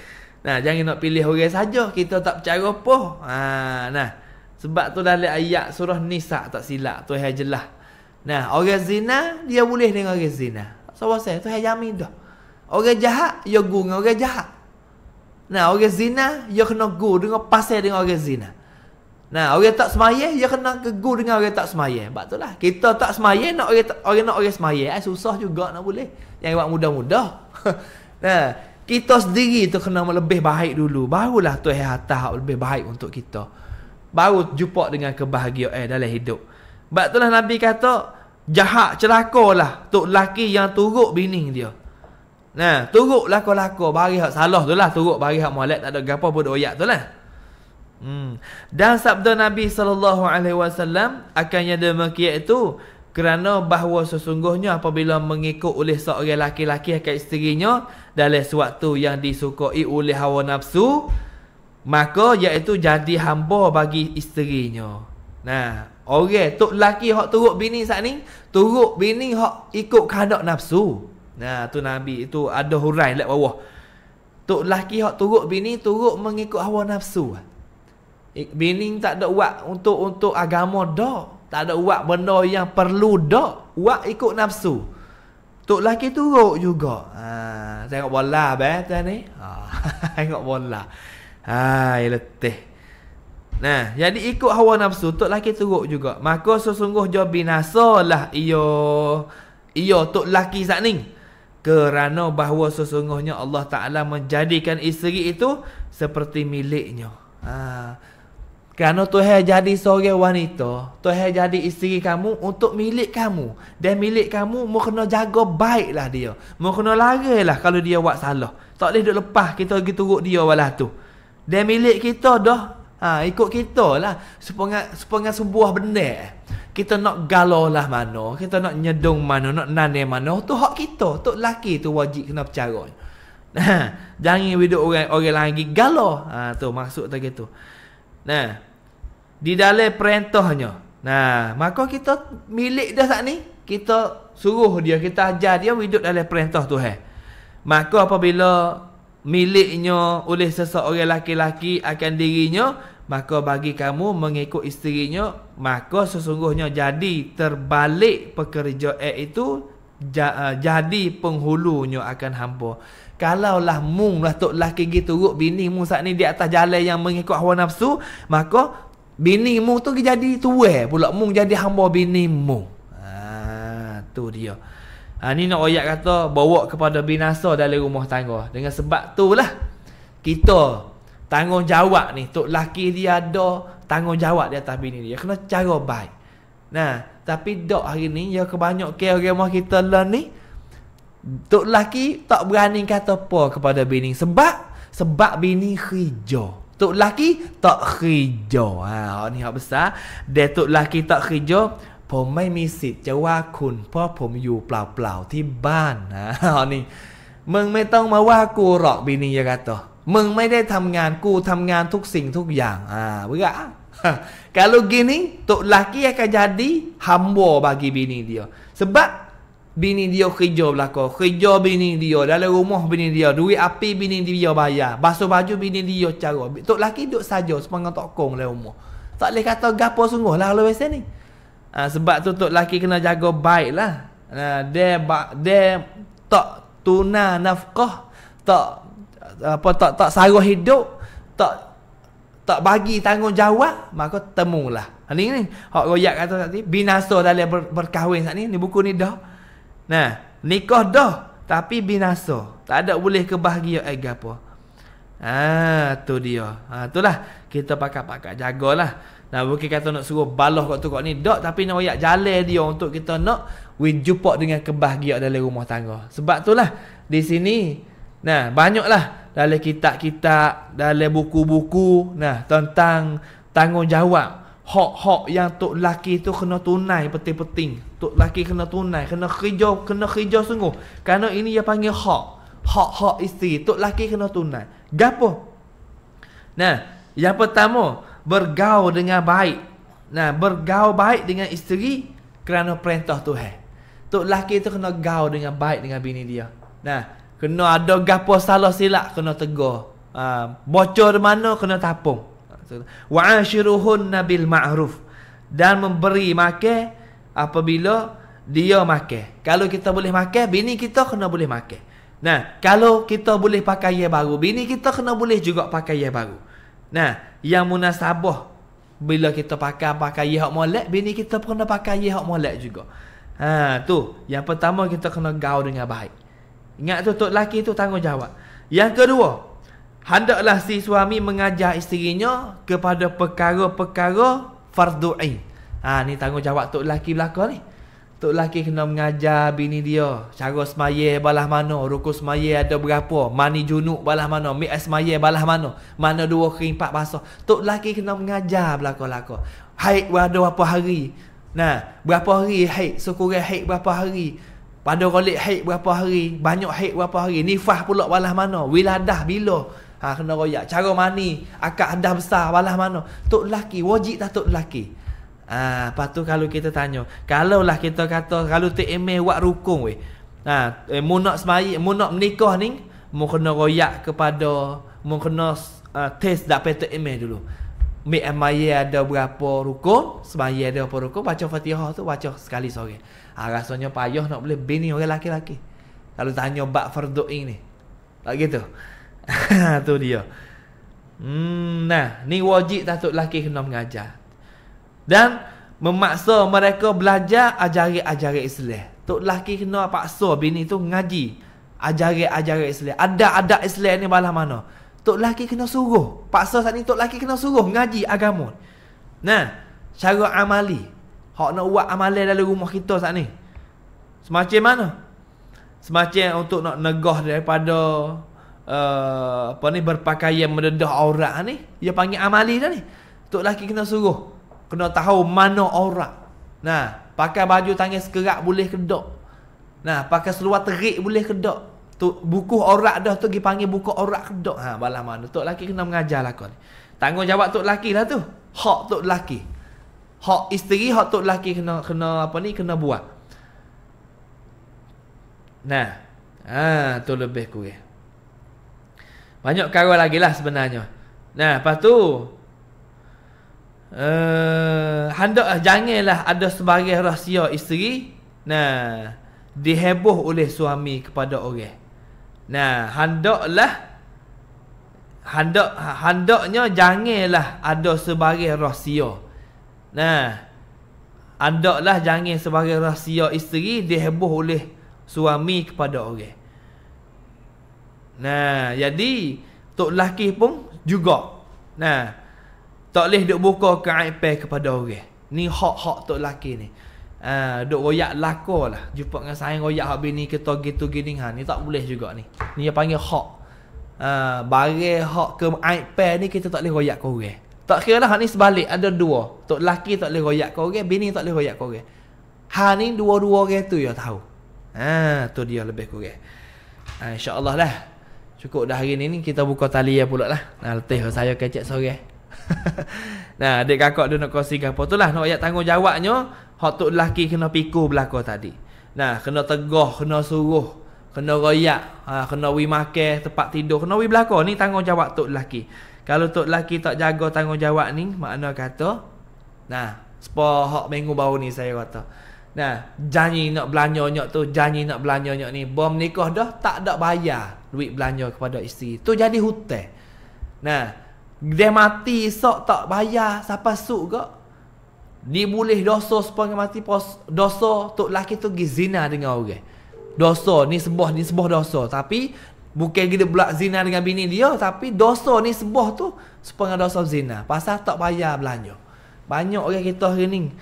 Nah, jangan nak pilih orang saja. Kita tak percaya apa. Ha, nah. Sebab tu dalam ayat surah Nisa tak silap. Tu yang jelas. Nah, orang zina, dia boleh dengan orang zina. So, saya? Tu yang jamin dah. Orang jahat, dia ya gu dengan orang jahat. Nah, orang zina, dia ya kena gu dengan pasal dengan orang zina. Nah, orang tak semaya, dia ya kena gu dengan orang tak semaya. Sebab tu lah, Kita tak semaya, nak orang, ta- orang nak orang semaya. Eh, susah juga nak boleh. Yang buat mudah-mudah. nah, kita sendiri tu kena lebih baik dulu. Barulah tu yang atas lebih baik untuk kita. Baru jumpa dengan kebahagiaan eh, dalam hidup. Sebab itulah Nabi kata, jahat celaka lah tu lelaki yang turut bini dia. Nah, turut lako-lako bagi hak salah tu lah, turut bagi hak mualat tak ada gapa pun doyak tu lah. Hmm. Dan sabda Nabi saw alaihi akan yang demikian itu kerana bahawa sesungguhnya apabila mengikut oleh seorang lelaki-lelaki akan isterinya, dalam sewaktu yang disukai oleh hawa nafsu maka iaitu jadi hamba bagi isterinya nah orang tok laki hok turuk bini saat ni turuk bini hok ikut kehendak nafsu nah tu nabi itu ada hurai lek bawah tok laki hok turuk bini turuk mengikut hawa nafsu bini tak ada uat untuk untuk agama dok tak ada uat benda yang perlu dok uat ikut nafsu tok laki turuk juga ha tengok bola abah eh, tu ni. Ha, ah, tengok bola. Hai ah, ya letih. Nah, jadi ikut hawa nafsu tok laki teruk juga. Maka sesungguh jo binasalah iyo iyo tok laki sak ning. Kerana bahawa sesungguhnya Allah Taala menjadikan isteri itu seperti miliknya. Ha, kerana Tuhan jadi seorang wanita, Tuhan jadi isteri kamu untuk milik kamu. Dan milik kamu, mu kena jaga lah dia. Mu kena lah kalau dia buat salah. Tak boleh duduk lepas kita pergi turut dia walah tu. Dia milik kita dah, ha, ikut kita lah. Sepengah sebuah benda Kita nak galau lah mana, kita nak nyedung mana, nak nane mana. Tu hak kita, tu lelaki tu wajib kena bercara. Ha, jangan hidup orang, orang lagi galau. Ha, tu maksud tak gitu. Nah. Di dalam perintahnya. Nah, maka kita milik dia saat ni. Kita suruh dia, kita ajar dia hidup dalam perintah Tuhan. Maka apabila miliknya oleh seseorang lelaki laki akan dirinya, maka bagi kamu mengikut isterinya, maka sesungguhnya jadi terbalik pekerjaan itu eh, jadi penghulunya akan hampa. Kalau lah mung lah tok laki gitu turut bini mung saat ni di atas jalan yang mengikut hawa nafsu, maka bini mung tu jadi tua pula mung jadi hamba bini mung. Ha ah, tu dia. Ha ni nak ayat kata bawa kepada binasa dalam rumah tangga. Dengan sebab tu lah kita tanggungjawab ni tok laki dia ada tanggungjawab di atas bini dia kena cara baik. Nah, tapi dok hari ni ya kebanyakan orang rumah kita lah ni Tok lelaki tak berani kata apa kepada bini sebab sebab bini kerja. Tok lelaki tak kerja. Ha, hak ni hak besar. Dia tok lelaki tak kerja, pom ไม่มีสิทธิ์จะว่าคุณเพราะผมอยู่เปล่าๆที่บ้านนะฮะนี่มึงไม่ต้องมาว่ากูหรอกบินียากาโตมึงไม่ได้ทำงานกูทำงานทุกสิ่งทุกอย่างอ่าเบื่อ kalau gini tu laki akan jadi hamba bagi bini dia sebab Bini dia kerja belakang. Kerja bini dia. Dalam rumah bini dia. Duit api bini dia bayar. Basuh baju bini dia cara. Tok laki duduk saja sepanjang tokong dalam rumah. Tak boleh kata gapo sungguh lah kalau biasa ni. Ha, sebab tu tok laki kena jaga baik lah. Ha, dia, dia tak tuna nafkah. Tak apa tak tak saruh hidup. Tak tak bagi tanggungjawab maka temulah. Ha ni ni. Hak royak kata tadi binasa dalam berkahwin sat ni. Ni buku ni dah. Nah, nikah dah tapi binasa. Tak ada boleh kebahagiaan eh, apa. Ah, tu dia. Ah, itulah kita pakai-pakai jagalah. Nah, bukan kata nak suruh balah kat tu kat ni dak tapi nak royak jalan dia untuk kita nak we jumpa dengan kebahagiaan dalam rumah tangga. Sebab itulah di sini nah banyaklah dalam kitab-kitab, dalam buku-buku nah tentang tanggungjawab hak-hak yang tok laki tu kena tunai penting-penting. Tok laki kena tunai, kena kerja, kena kerja sungguh. Karena ini dia panggil hak. Hak-hak isteri, tok laki kena tunai. Gapo? Nah, yang pertama, bergaul dengan baik. Nah, bergaul baik dengan isteri kerana perintah Tuhan. Tok laki tu kena gaul dengan baik dengan bini dia. Nah, kena ada gapo salah silap kena tegur. Uh, bocor mana kena tapung. Wa'ashiruhun nabil ma'ruf Dan memberi makan Apabila dia makan Kalau kita boleh makan Bini kita kena boleh makan Nah, kalau kita boleh pakai yang baru, bini kita kena boleh juga pakai yang baru. Nah, yang munasabah bila kita pakai pakai yang molek, bini kita pun kena pakai yang molek juga. Ha, tu, yang pertama kita kena gaul dengan baik. Ingat tu tok laki tu tanggungjawab. Yang kedua, Hendaklah si suami mengajar isterinya kepada perkara-perkara fardu ain. Ha ni tanggungjawab tok lelaki belaka ni. Tok lelaki kena mengajar bini dia cara semaya balah mana, rukus semaya ada berapa, mani junuk balah mana, mi semaya balah mana, mana dua kering empat bahasa. Tok lelaki kena mengajar belaka-belaka. Haid ada berapa hari? Nah, berapa hari haid? Sekurang haid berapa hari? Pada kolik haid berapa hari? Banyak haid berapa hari? Nifah pula balah mana? Wiladah bila? ha, kena royak cara mani akak ada besar balah mana tok lelaki wajib tak tok lelaki ha, lepas tu kalau kita tanya kalau lah kita kata kalau tok emeh buat rukun weh ha, eh, mu nak semai mu nak menikah ni mu kena royak kepada mu kena uh, test dak petok emeh dulu Mi amaya ada berapa rukun Semaya ada berapa rukun Baca fatihah tu Baca sekali sore ha, Rasanya payah nak boleh Bini orang lelaki-lelaki Kalau tanya bak fardu'i ni Tak gitu tu dia. Hmm, nah, ni wajib tatuk lelaki kena mengajar. Dan memaksa mereka belajar ajaran-ajaran Islam. Tok lelaki kena paksa bini tu ngaji ajaran-ajaran Islam. Ada adab Islam ni balah mana? Tok lelaki kena suruh. Paksa saat ni tok lelaki kena suruh ngaji agama. Nah, cara amali. Hak nak buat amali dalam rumah kita saat ni. Semacam mana? Semacam untuk nak negah daripada Eh, apa ni berpakaian mendedah aurat lah ni dia panggil amali dah ni untuk laki kena suruh kena tahu mana aurat nah pakai baju tangis sekerat boleh kedok nah pakai seluar terik boleh kedok tu buku aurat dah tu dia dipanggil buku aurat kedok ha balah mana tok lelaki kena mengajar lah kau ni tanggungjawab tok laki lah tu hak tok laki. hak isteri hak tok laki kena kena apa ni kena buat nah ha tu lebih kurang banyak karun lagi lah sebenarnya Nah lepas tu uh, eh, Handaklah eh, janganlah ada sebagai rahsia isteri Nah Diheboh oleh suami kepada orang Nah handaklah Handak handaknya janganlah ada sebagai rahsia. Nah. lah jangan sebagai rahsia isteri diheboh oleh suami kepada orang. Nah, jadi tok lelaki pun juga. Nah. Tak boleh duk buka ke iPad kepada orang. Ni hak-hak tok lelaki ni. Ah, uh, duk royak lakolah. Jumpa dengan saya royak hak bini kita gitu gini ha. Ni tak boleh juga ni. Ni yang panggil hak. Ah, uh, barang hak ke iPad ni kita tak boleh royak kau orang. Tak kira lah ni sebalik ada dua. Tok lelaki tak boleh royak kau orang, bini tak boleh royak kau orang. Ha ni dua-dua orang tu Ya tahu. Ha tu dia lebih kurang. Ha, InsyaAllah lah cukup dah hari ni ni kita buka tali ya pula lah. Nah, letih oh. saya kecek sore. nah, adik kakak dia nak kongsi ke tu lah. Nak ayat tanggungjawabnya, hak tu lelaki kena pikul belakang tadi. Nah, kena tegah, kena suruh. Kena royak, ah, kena wi makan, tempat tidur, kena wi belakang. Ni tanggungjawab tu lelaki. Kalau tu lelaki tak jaga tanggungjawab ni, makna kata, nah, sepoh hak minggu baru ni saya kata. Nah, janji nak belanja nyok tu, janji nak belanja nyok ni. Bom nikah dah tak ada bayar duit belanja kepada isteri. Tu jadi hutang. Nah, dia mati esok tak bayar siapa suk ke? Ni boleh dosa sepanjang mati pos dosa tok laki tu gi zina dengan orang. Okay? Dosa ni sebuah ni sebuah dosa tapi bukan gitu pula zina dengan bini dia tapi dosa ni sebuah tu sepanjang dosa zina pasal tak bayar belanja. Banyak orang okay, kita hari ni.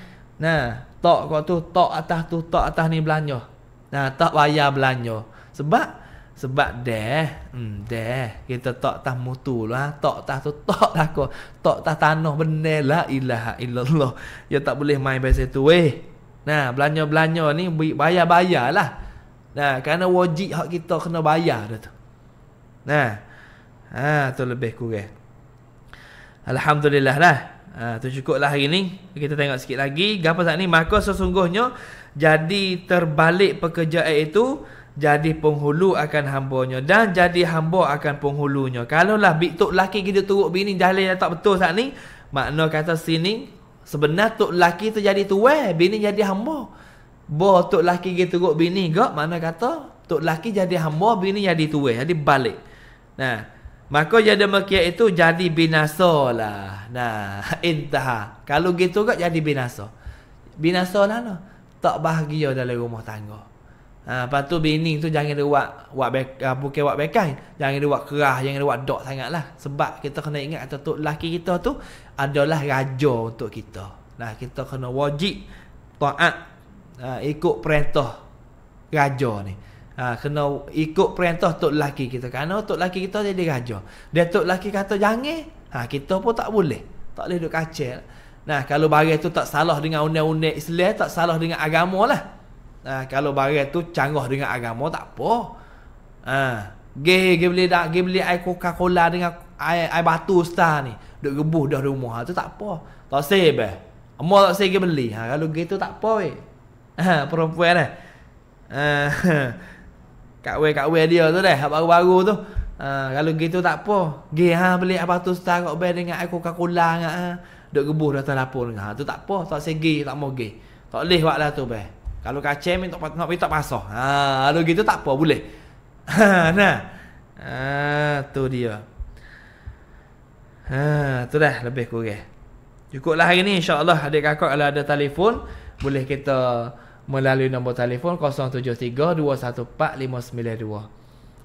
Nah, tak kau tu tak atas tu tok atas ni belanja. Nah, tak bayar belanja. Sebab sebab deh, hmm, deh kita tak tah mutu lah, tok tah tu tok lah kau, tak tah tanah benar lah ilah illallah. Ya tak boleh main biasa tu weh. Nah, belanja-belanja ni bayar-bayar lah. Nah, kerana wajib hak kita kena bayar dah tu. Nah. Ha, tu lebih kurang. Alhamdulillah lah. Ha, tu cukuplah hari ni. Kita tengok sikit lagi. Gapa saat ni? Maka sesungguhnya jadi terbalik pekerjaan itu. Jadi penghulu akan hambanya Dan jadi hamba akan penghulunya Kalaulah Big Tok laki kita turut bini Dahlil yang tak betul saat ni Makna kata sini Sebenar Tok laki tu jadi tuwe Bini jadi hamba Bo Tok laki kita turut bini Gak makna kata Tok laki jadi hamba Bini jadi tuwe Jadi balik Nah Maka jadi makian itu jadi binasa lah. Nah, intah. Kalau gitu kan jadi binasa. Binasa lah no. Tak bahagia dalam rumah tangga. Ha, lepas tu bini tu jangan dia buat, buat beka, ha, bukan buat bekai. Jangan dia buat kerah, jangan dia buat dok sangat lah. Sebab kita kena ingat kata tu lelaki kita tu adalah raja untuk kita. Nah, kita kena wajib taat ha, ikut perintah raja ni ha, kena ikut perintah tok laki kita kerana tok laki kita jadi raja dia tok laki kata jangan ha, kita pun tak boleh tak boleh duduk kacil nah kalau barang tu tak salah dengan undang-undang Islam tak salah dengan agama lah ha, kalau barang tu canggah dengan agama tak apa ha, ge ge beli dak ge beli air coca cola dengan air, air batu star ni duk rebuh dah rumah tu tak apa tak sebab eh. Amor tak saya pergi beli. Ha, kalau gitu tak apa weh. Ha, perempuan eh. Ha, kawin-kawin dia tu dah, baru-baru tu. Ha, kalau gitu tak apa. Gih ha beli apa tu star kok bel dengan aku Coca-Cola ngak ha. Dok gebuh datang lapor ngak. Ha, tu tak apa, tak segi, tak mau gih. Tak leh buatlah tu be. Kalau kacem minta tak nak tak pasah. Ha, kalau gitu tak apa boleh. Ha, nah. Ha, tu dia. Ha, tu dah lebih kurang. Cukuplah hari ni insya-Allah adik kakak kalau ada telefon boleh kita melalui nombor telefon 0732 214592.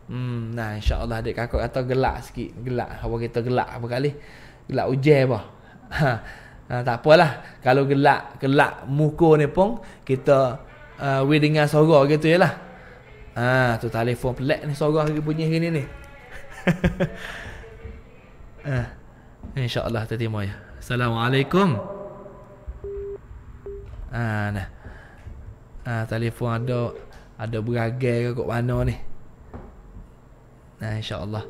Hmm, nah Allah, adik kakak kata gelak sikit Gelak, apa kita gelak apa kali Gelak ujian apa ha, ha, Tak apalah, kalau gelak Gelak muka ni pun Kita uh, we dengar sorok gitu je lah ha, tu telefon pelik ni sorok bunyi gini ni ha, InsyaAllah terima ya Assalamualaikum Ah, nah ha, telefon ada ada beragai ke kat mana ni nah ha, Allah.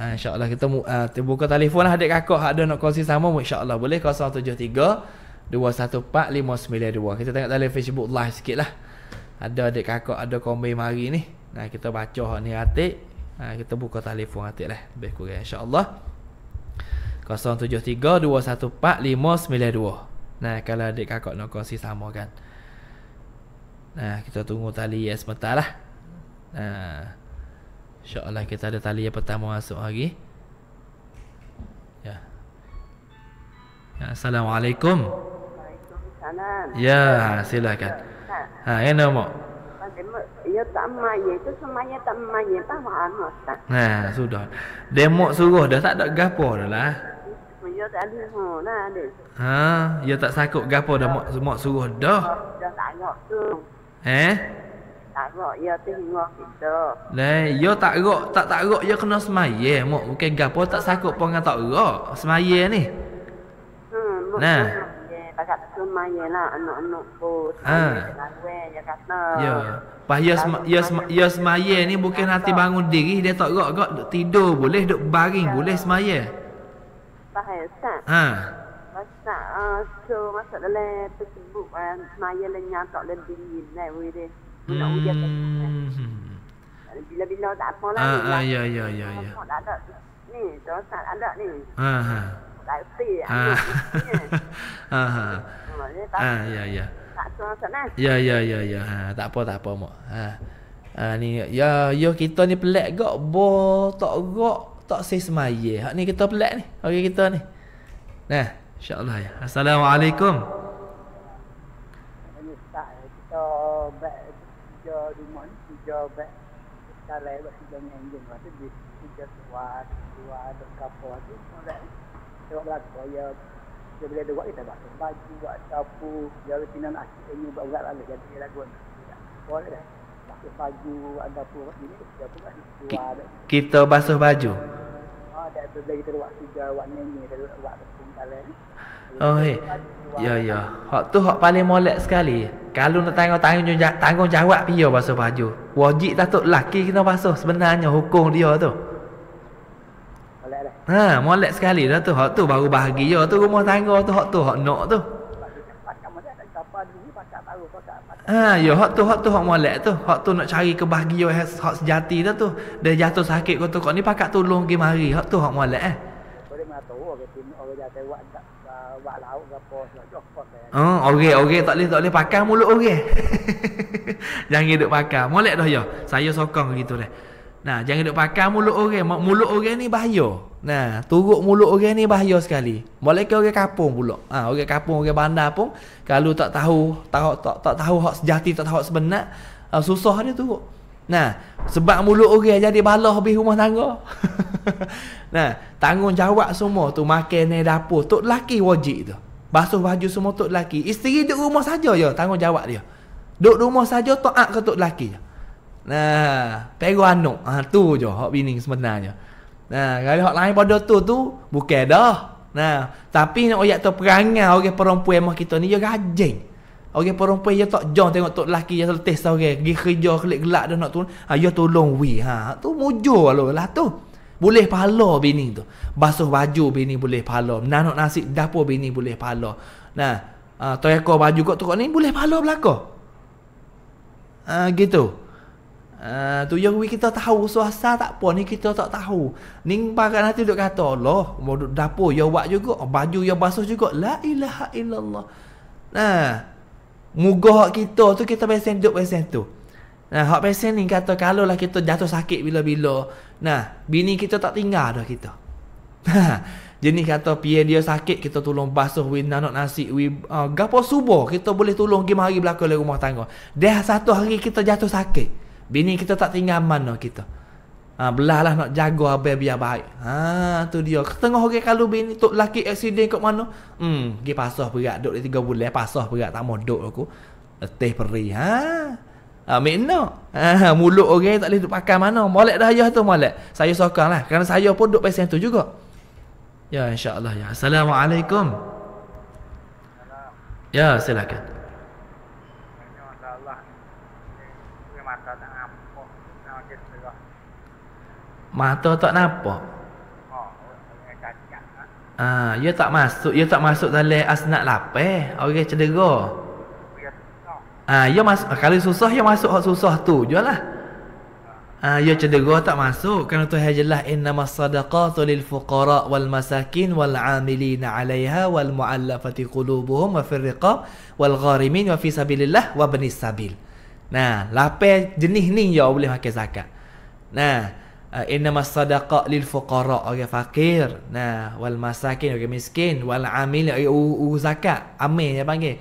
ha, Allah kita ha, terbuka telefon lah adik kakak ada nak kongsi sama Allah boleh 073 214592 Kita tengok dalam Facebook live sikit lah Ada adik kakak ada komen mari ni Nah ha, Kita baca ni atik nah, ha, Kita buka telefon atik lah Lebih kurang insyaAllah 073 214592 Nah kalau adik kakak nak kongsi sama kan Nah, kita tunggu tali yang sebentar lah. Nah. InsyaAllah kita ada tali yang pertama masuk lagi. Ya. ya Assalamualaikum. Ya, silakan. Ha, ha ya, ini nama. Ya tak maya tu semuanya tak maya tak faham tak. Nah sudah. Demo suruh dah tak ada gapo dah lah. Ya tak ada ha ada. Ha, ya tak sakut gapo dah mak suruh dah. Dah Ha? Tak gok ya tengok kita. Lah, yo ya, tak gok, tak tak gok yo ya, kena semaya. Mok bukan gapo tak sakut pun ngan tak gok. Semaya ni. Hmm, nah. Ya, lah anak-anak pun. Ha. ya sema, ya sema, ya semaya ni bukan hati bangun diri dia tak gok gok duk tidur boleh duk baring boleh semaya. Pas ya Ha. Masak ah uh, so masak dalam sebut uh, um, semaya lenyap tak lebih ni nak hmm. ui dia bila-bila tak apa lah ah, ah, lah. ya ya ya ya ni dosa ada ni ha ha tak sti ha ha ha ha ya ya ya ya ya ya ha tak apa tak apa mak ha Ha ni ya yo ya, kita ni pelak gak bo tak gak tak sis semaya. Hak ni kita pelak ni. Okey kita ni. Nah, insya-Allah ya. Assalamualaikum. robek kalau elok si jong enjin waktu dia kita suar suar dan kapur tu mulai elok lagi boya dia boleh dua kita buat baju buat sapu dia boleh pinan ini buat lagi lalu jadi lagu boleh dah baju ada pun ini dia pun ada suar kita basuh baju ah, Ada dah tu dah kita buat tiga warna ni dah buat tepung kalau Oh, hey. Ya, ya. Hak tu hak paling molek sekali. Kalau nak tanggung tanggung tanggung jawab pia basuh baju. Wajib lah tak tu laki kena basuh sebenarnya hukum dia tu. Lah. Ha, molek sekali dah tu. Hak tu baru bahagia tu rumah tangga tu hak tu hak nak tu. Ha, ya hak tu hak tu hak molek tu. Hak tu nak cari kebahagiaan hak sejati dah tu. Dia jatuh sakit kau tu kau ni pakat tolong pergi mari. Hak tu hak molek eh. Ha. Ha, hmm, orang-orang tak boleh tak boleh pakai mulut orang. jangan hidup pakai. Molek dah ya. Saya sokong gitu deh. Nah, jangan hidup pakai mulut orang. Mulut orang ni bahaya. Nah, turuk mulut orang ni bahaya sekali. Molek orang kampung pula. Ha, orang kampung, orang bandar pun kalau tak tahu, tahu tak, tak tahu hak sejati, tak tahu hak sebenar, uh, ha, susah dia turuk. Nah, sebab mulut orang jadi balah habis rumah tangga. nah, tanggungjawab semua tu makan ni dapur. tu, laki wajib tu. Basuh baju semua tok lelaki. Isteri duduk rumah saja ya tanggungjawab dia. Duduk rumah saja taat ke tok lelaki. Nah, pergi anak. Ha ah, tu je hak bini sebenarnya. Nah, kalau hak lain pada tu tu bukan dah. Nah, tapi nak oyak tu perangai orang perempuan mah kita ni ya rajin. Orang perempuan dia tak jauh tengok tok lelaki yang letih seorang. Pergi kerja, kelik gelak dia nak tu, Ha, ah, ya dia tolong we. Ha, tu mujur lah tu. Boleh pahala bini tu. Basuh baju bini boleh pahala. Nanuk nasi dapur bini boleh pahala. Nah, uh, ah, toyako baju kot tukar ni boleh pahala belaka. Ah uh, gitu. Uh, tu yang kita tahu suasa tak apa ni kita tak tahu ning barang nanti duk kata Allah mau dapur yang buat juga baju yang basuh juga la ilaha illallah nah muga kita tu kita pesen duk pesen tu nah hak pesen ni kata kalau lah kita jatuh sakit bila-bila Nah, bini kita tak tinggal dah kita. Jenis kata pia dia sakit, kita tolong basuh, we nanok nasi, we uh, gapo subuh, kita boleh tolong pergi mari belakang dari rumah tangga. Dah satu hari kita jatuh sakit. Bini kita tak tinggal mana kita. Ha, belah lah nak jaga abis biar baik. Ha, tu dia. Ketengah hari kalau bini tu laki accident kat mana. Hmm, pergi pasah berat. Duk dia tiga bulan. Pasah berat. Tak mau duk aku. Letih perih. Ha? Ha, ah, makna. Ah, ha, mulut orang yang tak boleh duduk pakai mana. Molek dah ayah tu molek. Saya sokong lah. Kerana saya pun duduk pasien tu juga. Ya insyaAllah ya. Assalamualaikum. Ya silakan. Mata tak nampak. Ah, ha, ya ia tak masuk, ia ya tak masuk dalam asnat lapar. Eh. Orang okay, cedera. Ah ha, ya masuk kalau susah ya masuk hak susah tu jelah. Ah ha, ya cedera tak masuk kerana tu hal jelas innamas sadaqatu lil fuqara wal masakin wal amilin 'alayha wal mu'allafati qulubuhum wa firqa wal gharimin wa fi sabilillah wa bani sabil. Nah, lape jenis ni ya boleh pakai zakat. Nah, ha, innamas sadaqa lil fuqara orang okay, fakir nah wal masakin orang okay, miskin wal amil orang okay, zakat amil yang panggil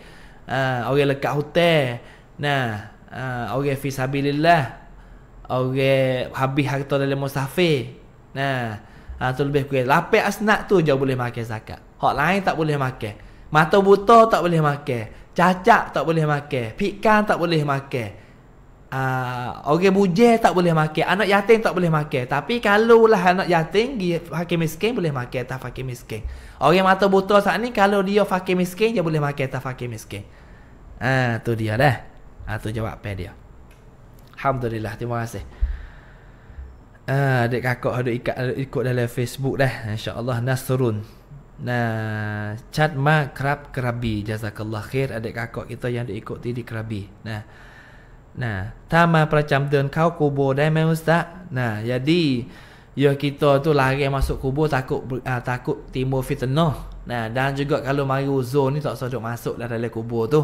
ha, orang lekat hotel nah ha, orang fi sabilillah orang habis harta dalam musafir nah ha, tu lebih kurang lapik asnak tu je boleh makan zakat hak lain tak boleh makan mata buta tak boleh makan cacat tak boleh makan pikan tak boleh makan Uh, orang bujeh tak boleh makan Anak yatim tak boleh makan Tapi kalau lah anak yatim Hakim miskin boleh makan Tak fakir miskin Orang mata buta saat ni kalau dia fakir miskin dia boleh makan tak fakir miskin. Ah ha, tu dia dah. Ha, tu jawab pe dia. Alhamdulillah terima kasih. Ah ha, adik kakak ada ikat ikut dalam Facebook dah. Insya-Allah Nasrun. Nah, chat mak kerap kerabi jazakallah khair adik kakak kita yang dia diikut di kerabi. Nah. Nah, tama percam den kau kubur dai mai ustaz. Nah, jadi ya kita tu lari masuk kubur takut uh, takut timbul fitnah. Nah, dan juga kalau mari uzur ni tak sedok masuk lah dalam kubur tu.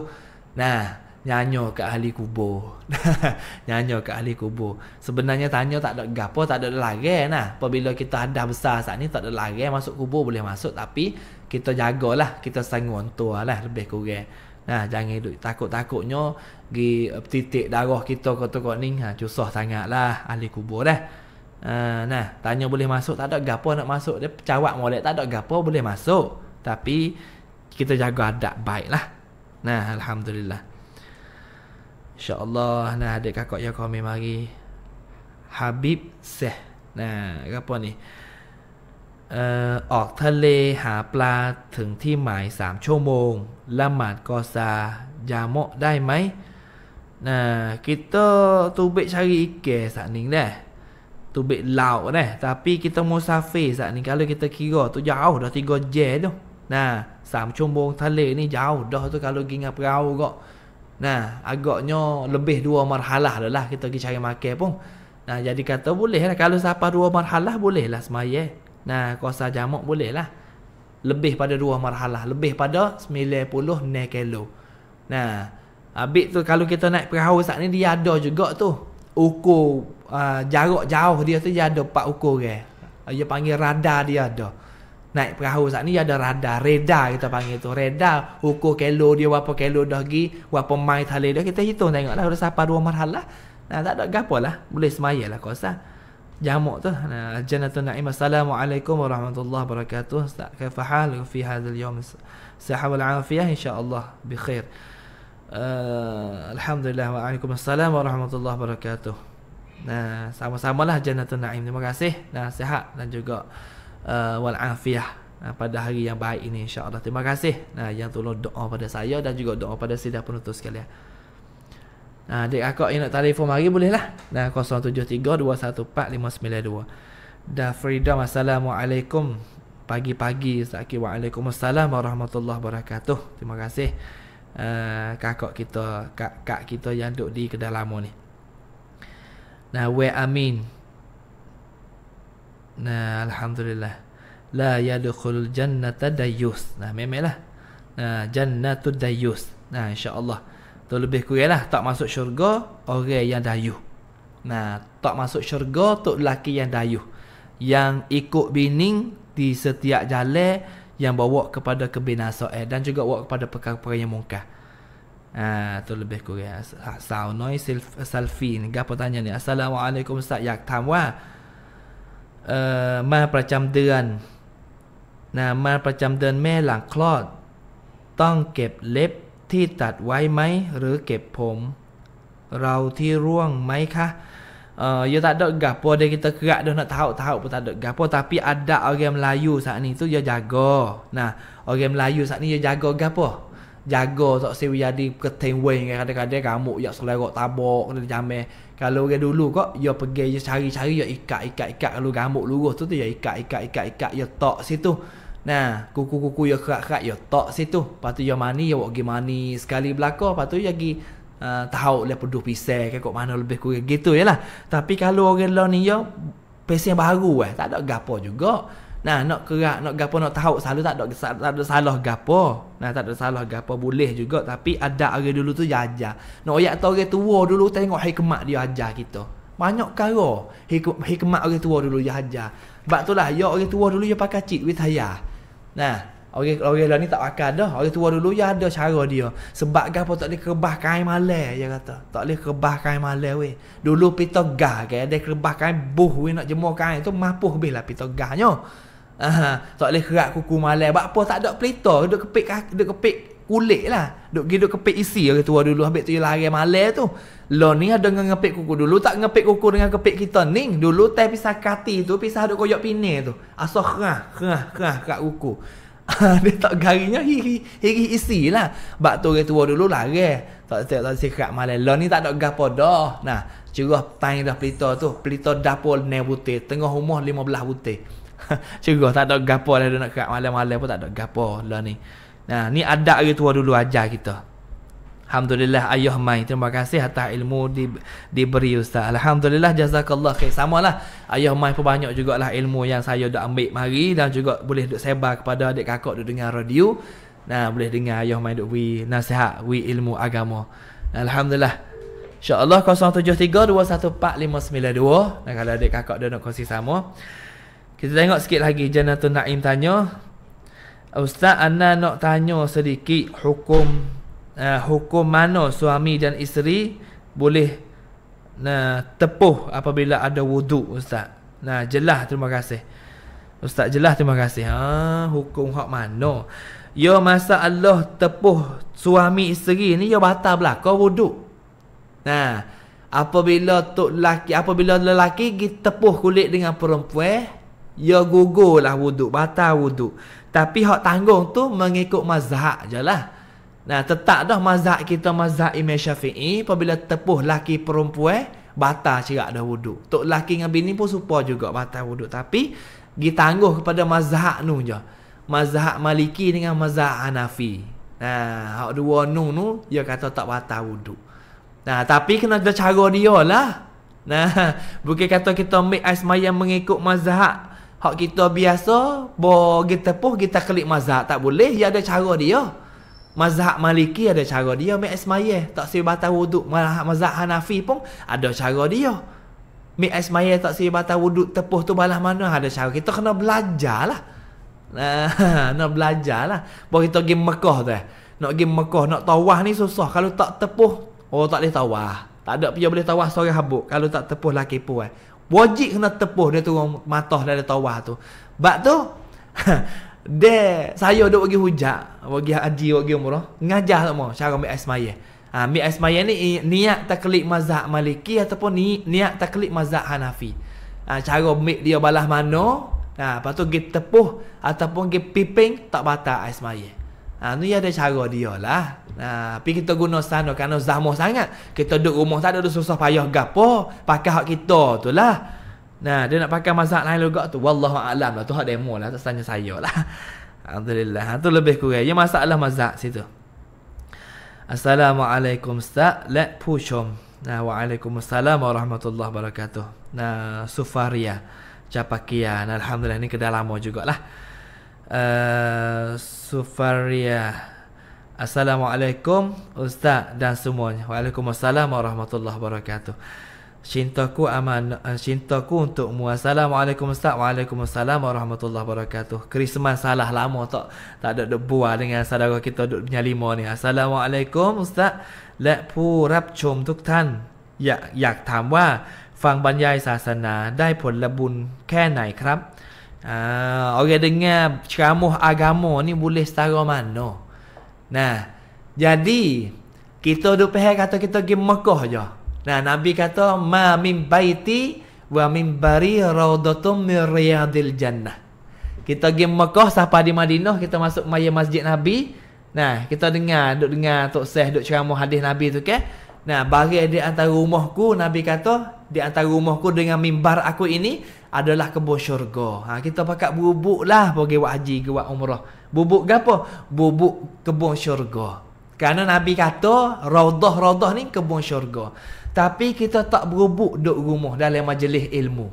Nah, nyanyo ke ahli kubur. nyanyo ke ahli kubur. Sebenarnya tanya tak ada gapo, tak ada lari nah. Apabila kita dah besar saat ni tak ada lari masuk kubur boleh masuk tapi kita jagalah, kita sangun tua lah, lebih kurang. Nah, jangan hidup takut-takutnya di eh, titik darah kita kata-kata ni ha, susah sangatlah ahli kubur dah. Ah, nah, tanya boleh masuk tak ada gapo nak masuk dia cawak molek tak ada gapo boleh masuk. Tapi kita jaga adab baiklah. Nah, alhamdulillah. Insya-Allah nah adik kakak ya kami mari. Habib Seh. Nah, gapo ni? mai. Nah kita ออกทะเลหาปลาถึงที่หมาย3 deh tu bit loud ni. Tapi kita musafir saat ni. Kalau kita kira tu jauh dah 3 jam tu. Nah, sam chumbong tale ni jauh dah tu kalau pergi dengan perahu kok. Nah, agaknya lebih dua marhalah dah lah kita pergi cari makan pun. Nah, jadi kata boleh lah. Kalau siapa dua marhalah boleh lah semaya. Nah, kuasa jamak boleh lah. Lebih pada dua marhalah. Lebih pada 90 nekelo. Nah, abik tu kalau kita naik perahu saat ni dia ada juga tu. Ukur uh, ah, jarak jauh dia tu dia ada empat ukur eh. Dia panggil radar dia ada. Naik perahu saat ni dia ada radar, radar kita panggil tu. Radar ukur kilo dia berapa kilo dah pergi, berapa mai tali dia kita hitung tengoklah sudah sampai dua lah, Nah tak ada gapo lah, boleh semaya lah kuasa. Jamuk tu. Nah, Jannatul Naim. Assalamualaikum warahmatullahi wabarakatuh. Ustaz, kaifa halu fi hadzal yawm? Sahabul afiyah insyaallah bi khair. Uh, Alhamdulillah wa alaikum assalam warahmatullahi wabarakatuh. Nah, sama-samalah sama Jannatul Naim. Terima kasih. Nah, sihat dan juga uh, eh, wal afiah nah, pada hari yang baik ini insya-Allah. Terima kasih. Nah, yang tolong doa pada saya dan juga doa pada sida penutup sekalian. Nah, adik akak yang nak telefon mari boleh lah. Nah, 0732145592. Dah Frida, assalamualaikum. Pagi-pagi, Ustaz Waalaikumsalam warahmatullahi wabarakatuh. Terima kasih. Uh, kakak kita, kak, kak kita yang duduk di kedalaman ni. Nah, wa amin. Nah, alhamdulillah. La yadkhulul jannata dayus. Nah, memanglah. Nah, jannatu dayus. Nah, insya-Allah. Tu lebih kuranglah tak masuk syurga orang yang dayuh. Nah, tak masuk syurga tok lelaki yang dayuh. Yang ikut bining di setiap jalan yang bawa kepada kebinasaan dan juga bawa kepada perkara-perkara yang mungkar tu lebih kurang sao noi selfie gap tanya ni assalamualaikum ustaz yak tham wa เอ่อมาประจำเดือนนะมาประจำเดือนแม่หลังคลอดต้องเก็บเล็บที่ตัดไว้ไหมหรือเก็บผมเราที่ร่วงไหมคะเอ่อยตัดกับปวดกิตะกะดนะเท้าเท้าปตัดกับปวดแต่พี่อัดดะเอาเกมลายูสักนี้ตุยจะจากโกนะเอาเกมลายูสักนี้จะจากโกกับปวด jaga tak sewi jadi keting weng kan kadang-kadang kamu ya selerok tabok kena jame kalau dia dulu kok yo pergi ya cari-cari yo ikat ikat ikat kalau gamuk lurus tu tu yo ikat ikat ikat ikat yo tok situ nah kuku-kuku yo kerak-kerak yo tok situ lepas tu ya mani ya pergi mani sekali belakang lepas tu ya pergi eh, tahu lah peduh pisah ke kok mana lebih kurang gitu ya lah tapi kalau orang lawan ni ya pesen baru eh tak ada gapo juga Nah, nak kerak, nak gapo, nak tahu selalu tak ada tak ada salah gapo. Nah, tak ada salah gapo boleh juga tapi ada orang dulu tu jaja. Nak oyak tu orang tua dulu tengok hikmat dia ajar kita. Banyak cara hik- hikmat orang tua dulu dia ajar. Sebab itulah ya orang tua dulu dia ya pakai cik with saya. Nah, orang orang lain ni tak pakai dah. Orang tua dulu ya ada cara dia. Sebab gapo tak boleh kerbah kain malai dia kata. Tak boleh kerbah kain malai weh. Dulu pitogah ke ada kerbah kain buh weh nak jemur kain tu mampu lebih lah pitogahnya. Aha, tak boleh kerak kuku malam. Bak apa tak ada pelita, duduk kepik duduk kepik kulit lah. Duduk gi duduk kepik isi orang tua dulu habis tu lari malam tu. Lo ni ada dengan ngepik kuku dulu tak ngepek kuku dengan kepik kita ni. Dulu teh pisah kati tu pisah duduk koyok pinil tu. Aso kerah, kerah, kerah kerak kuku. dia tak garinya hihi hihi isi lah. Bak tu orang tua dulu lari. Tak tak tak sikat malam. Lo ni tak ada gapo dah. Nah, cerah tanya dah pelita tu. Pelita dapur ne butih, tengah rumah 15 butih. Cikgu tak ada gapo lah nak kat malam-malam pun tak ada gapo lah ni. Nah, ni adat dia tua dulu ajar kita. Alhamdulillah ayah mai terima kasih atas ilmu di diberi ustaz. Alhamdulillah jazakallah khair. Samalah ayah mai pun banyak jugaklah ilmu yang saya dah ambil mari dan juga boleh duk sebar kepada adik kakak duk dengar radio. Nah, boleh dengar ayah mai duk wi nasihat, wi ilmu agama. Alhamdulillah. InsyaAllah 073-214-592 Dan kalau adik kakak dia nak kongsi sama kita tengok sikit lagi Janatul Naim tanya Ustaz Anna nak tanya sedikit hukum uh, Hukum mana suami dan isteri Boleh uh, tepuh apabila ada wudu Ustaz Nah jelas terima kasih Ustaz jelas terima kasih ha, Hukum hak mana Ya masa Allah tepuh suami isteri ni Ya batal kau wudu Nah apabila tu lelaki apabila lelaki gi tepuh kulit dengan perempuan Ya gugur lah wuduk Batal wuduk Tapi hak tanggung tu Mengikut mazhab je lah Nah tetap dah mazhab kita Mazhab Imam Syafi'i Apabila tepuh laki perempuan Batal cerak dah wuduk Tok laki dengan bini pun Supa juga batal wuduk Tapi kita Ditangguh kepada mazhab nu je Mazhab Maliki dengan mazhab anafi. Nah, hak dua nu nu Dia ya kata tak batal wuduk Nah, tapi kena ada cara dia lah Nah, bukan kata kita ambil asmayan mengikut mazhab Hak kita biasa bo tepuh kita klik mazhab tak boleh dia ada cara dia. Mazhab Maliki ada cara dia mai ismaye tak sibata batal wuduk mazhab Hanafi pun ada cara dia. Mi ismaye tak sibata batal wuduk tepuh tu balah mana ada cara. Kita kena belajar lah. belajarlah. nak belajar lah Bawa kita pergi Mekah tu eh Nak pergi Mekah Nak tawah ni susah Kalau tak tepuh Oh tak boleh tawah Tak ada pihak boleh tawah Sorang habuk Kalau tak tepuh lah kipu eh wajib kena tepuh dia tu matah dari tawah tu. Bak tu de saya duk pergi hujak, pergi haji, pergi umrah, ngajar semua cara ambil asmaya. Ha, ambil asmaya ni niat taklid mazhab Maliki ataupun ni, niat taklid mazhab Hanafi. Ha, cara ambil dia balas mana? Ha, lepas tu pergi tepuh ataupun pergi piping tak batal asmaya. Ha, ya, ni ada cara dia lah. Ha, pergi kita guna sana kerana zahmah sangat. Kita duduk rumah tak ada susah payah gapo. Pakai hak kita tu lah. Nah, dia nak pakai mazhab lain juga tu. Wallahu a'lam lah. Tu hak demo lah. Tak tanya saya lah. Alhamdulillah. Ha, tu lebih kurang. Ya masalah mazhab situ. Assalamualaikum Ustaz. Let pushom. Nah, waalaikumsalam warahmatullahi wabarakatuh. Nah, Sufaria. Capakia. alhamdulillah ni kedah juga lah. Eh, Sufaria. Assalamualaikum Ustaz dan semuanya. Waalaikumsalam warahmatullahi wabarakatuh. Cintaku aman eh, cintaku untuk mu. Assalamualaikum Ustaz. Waalaikumsalam warahmatullahi wabarakatuh. Krismas salah lama tak tak ada duk ah dengan saudara kita duk punya ni. Assalamualaikum Ustaz. Lek pu rap chom tuk tan. Ya, yak tam wa fang banyai sasana dai pun la bun nai krap. Ah, orang dengar ceramah agama ni boleh setara mana? Nah, jadi kita duk pergi kata kita pergi Mekah je. Nah, Nabi kata ma min baiti wa min bari raudatum min riyadil jannah. Kita pergi Mekah sampai di Madinah kita masuk maya masjid Nabi. Nah, kita dengar duk dengar Tok seh, duk ceramah hadis Nabi tu ke. Nah, bagi di antara rumahku Nabi kata di antara rumahku dengan mimbar aku ini adalah kebun syurga. Ha, kita pakat bubuk lah pergi buat haji, buat umrah. Bubuk ke apa? Bubuk kebun syurga. Kerana Nabi kata, raudah-raudah ni kebun syurga. Tapi kita tak berubuk duduk rumah dalam majlis ilmu.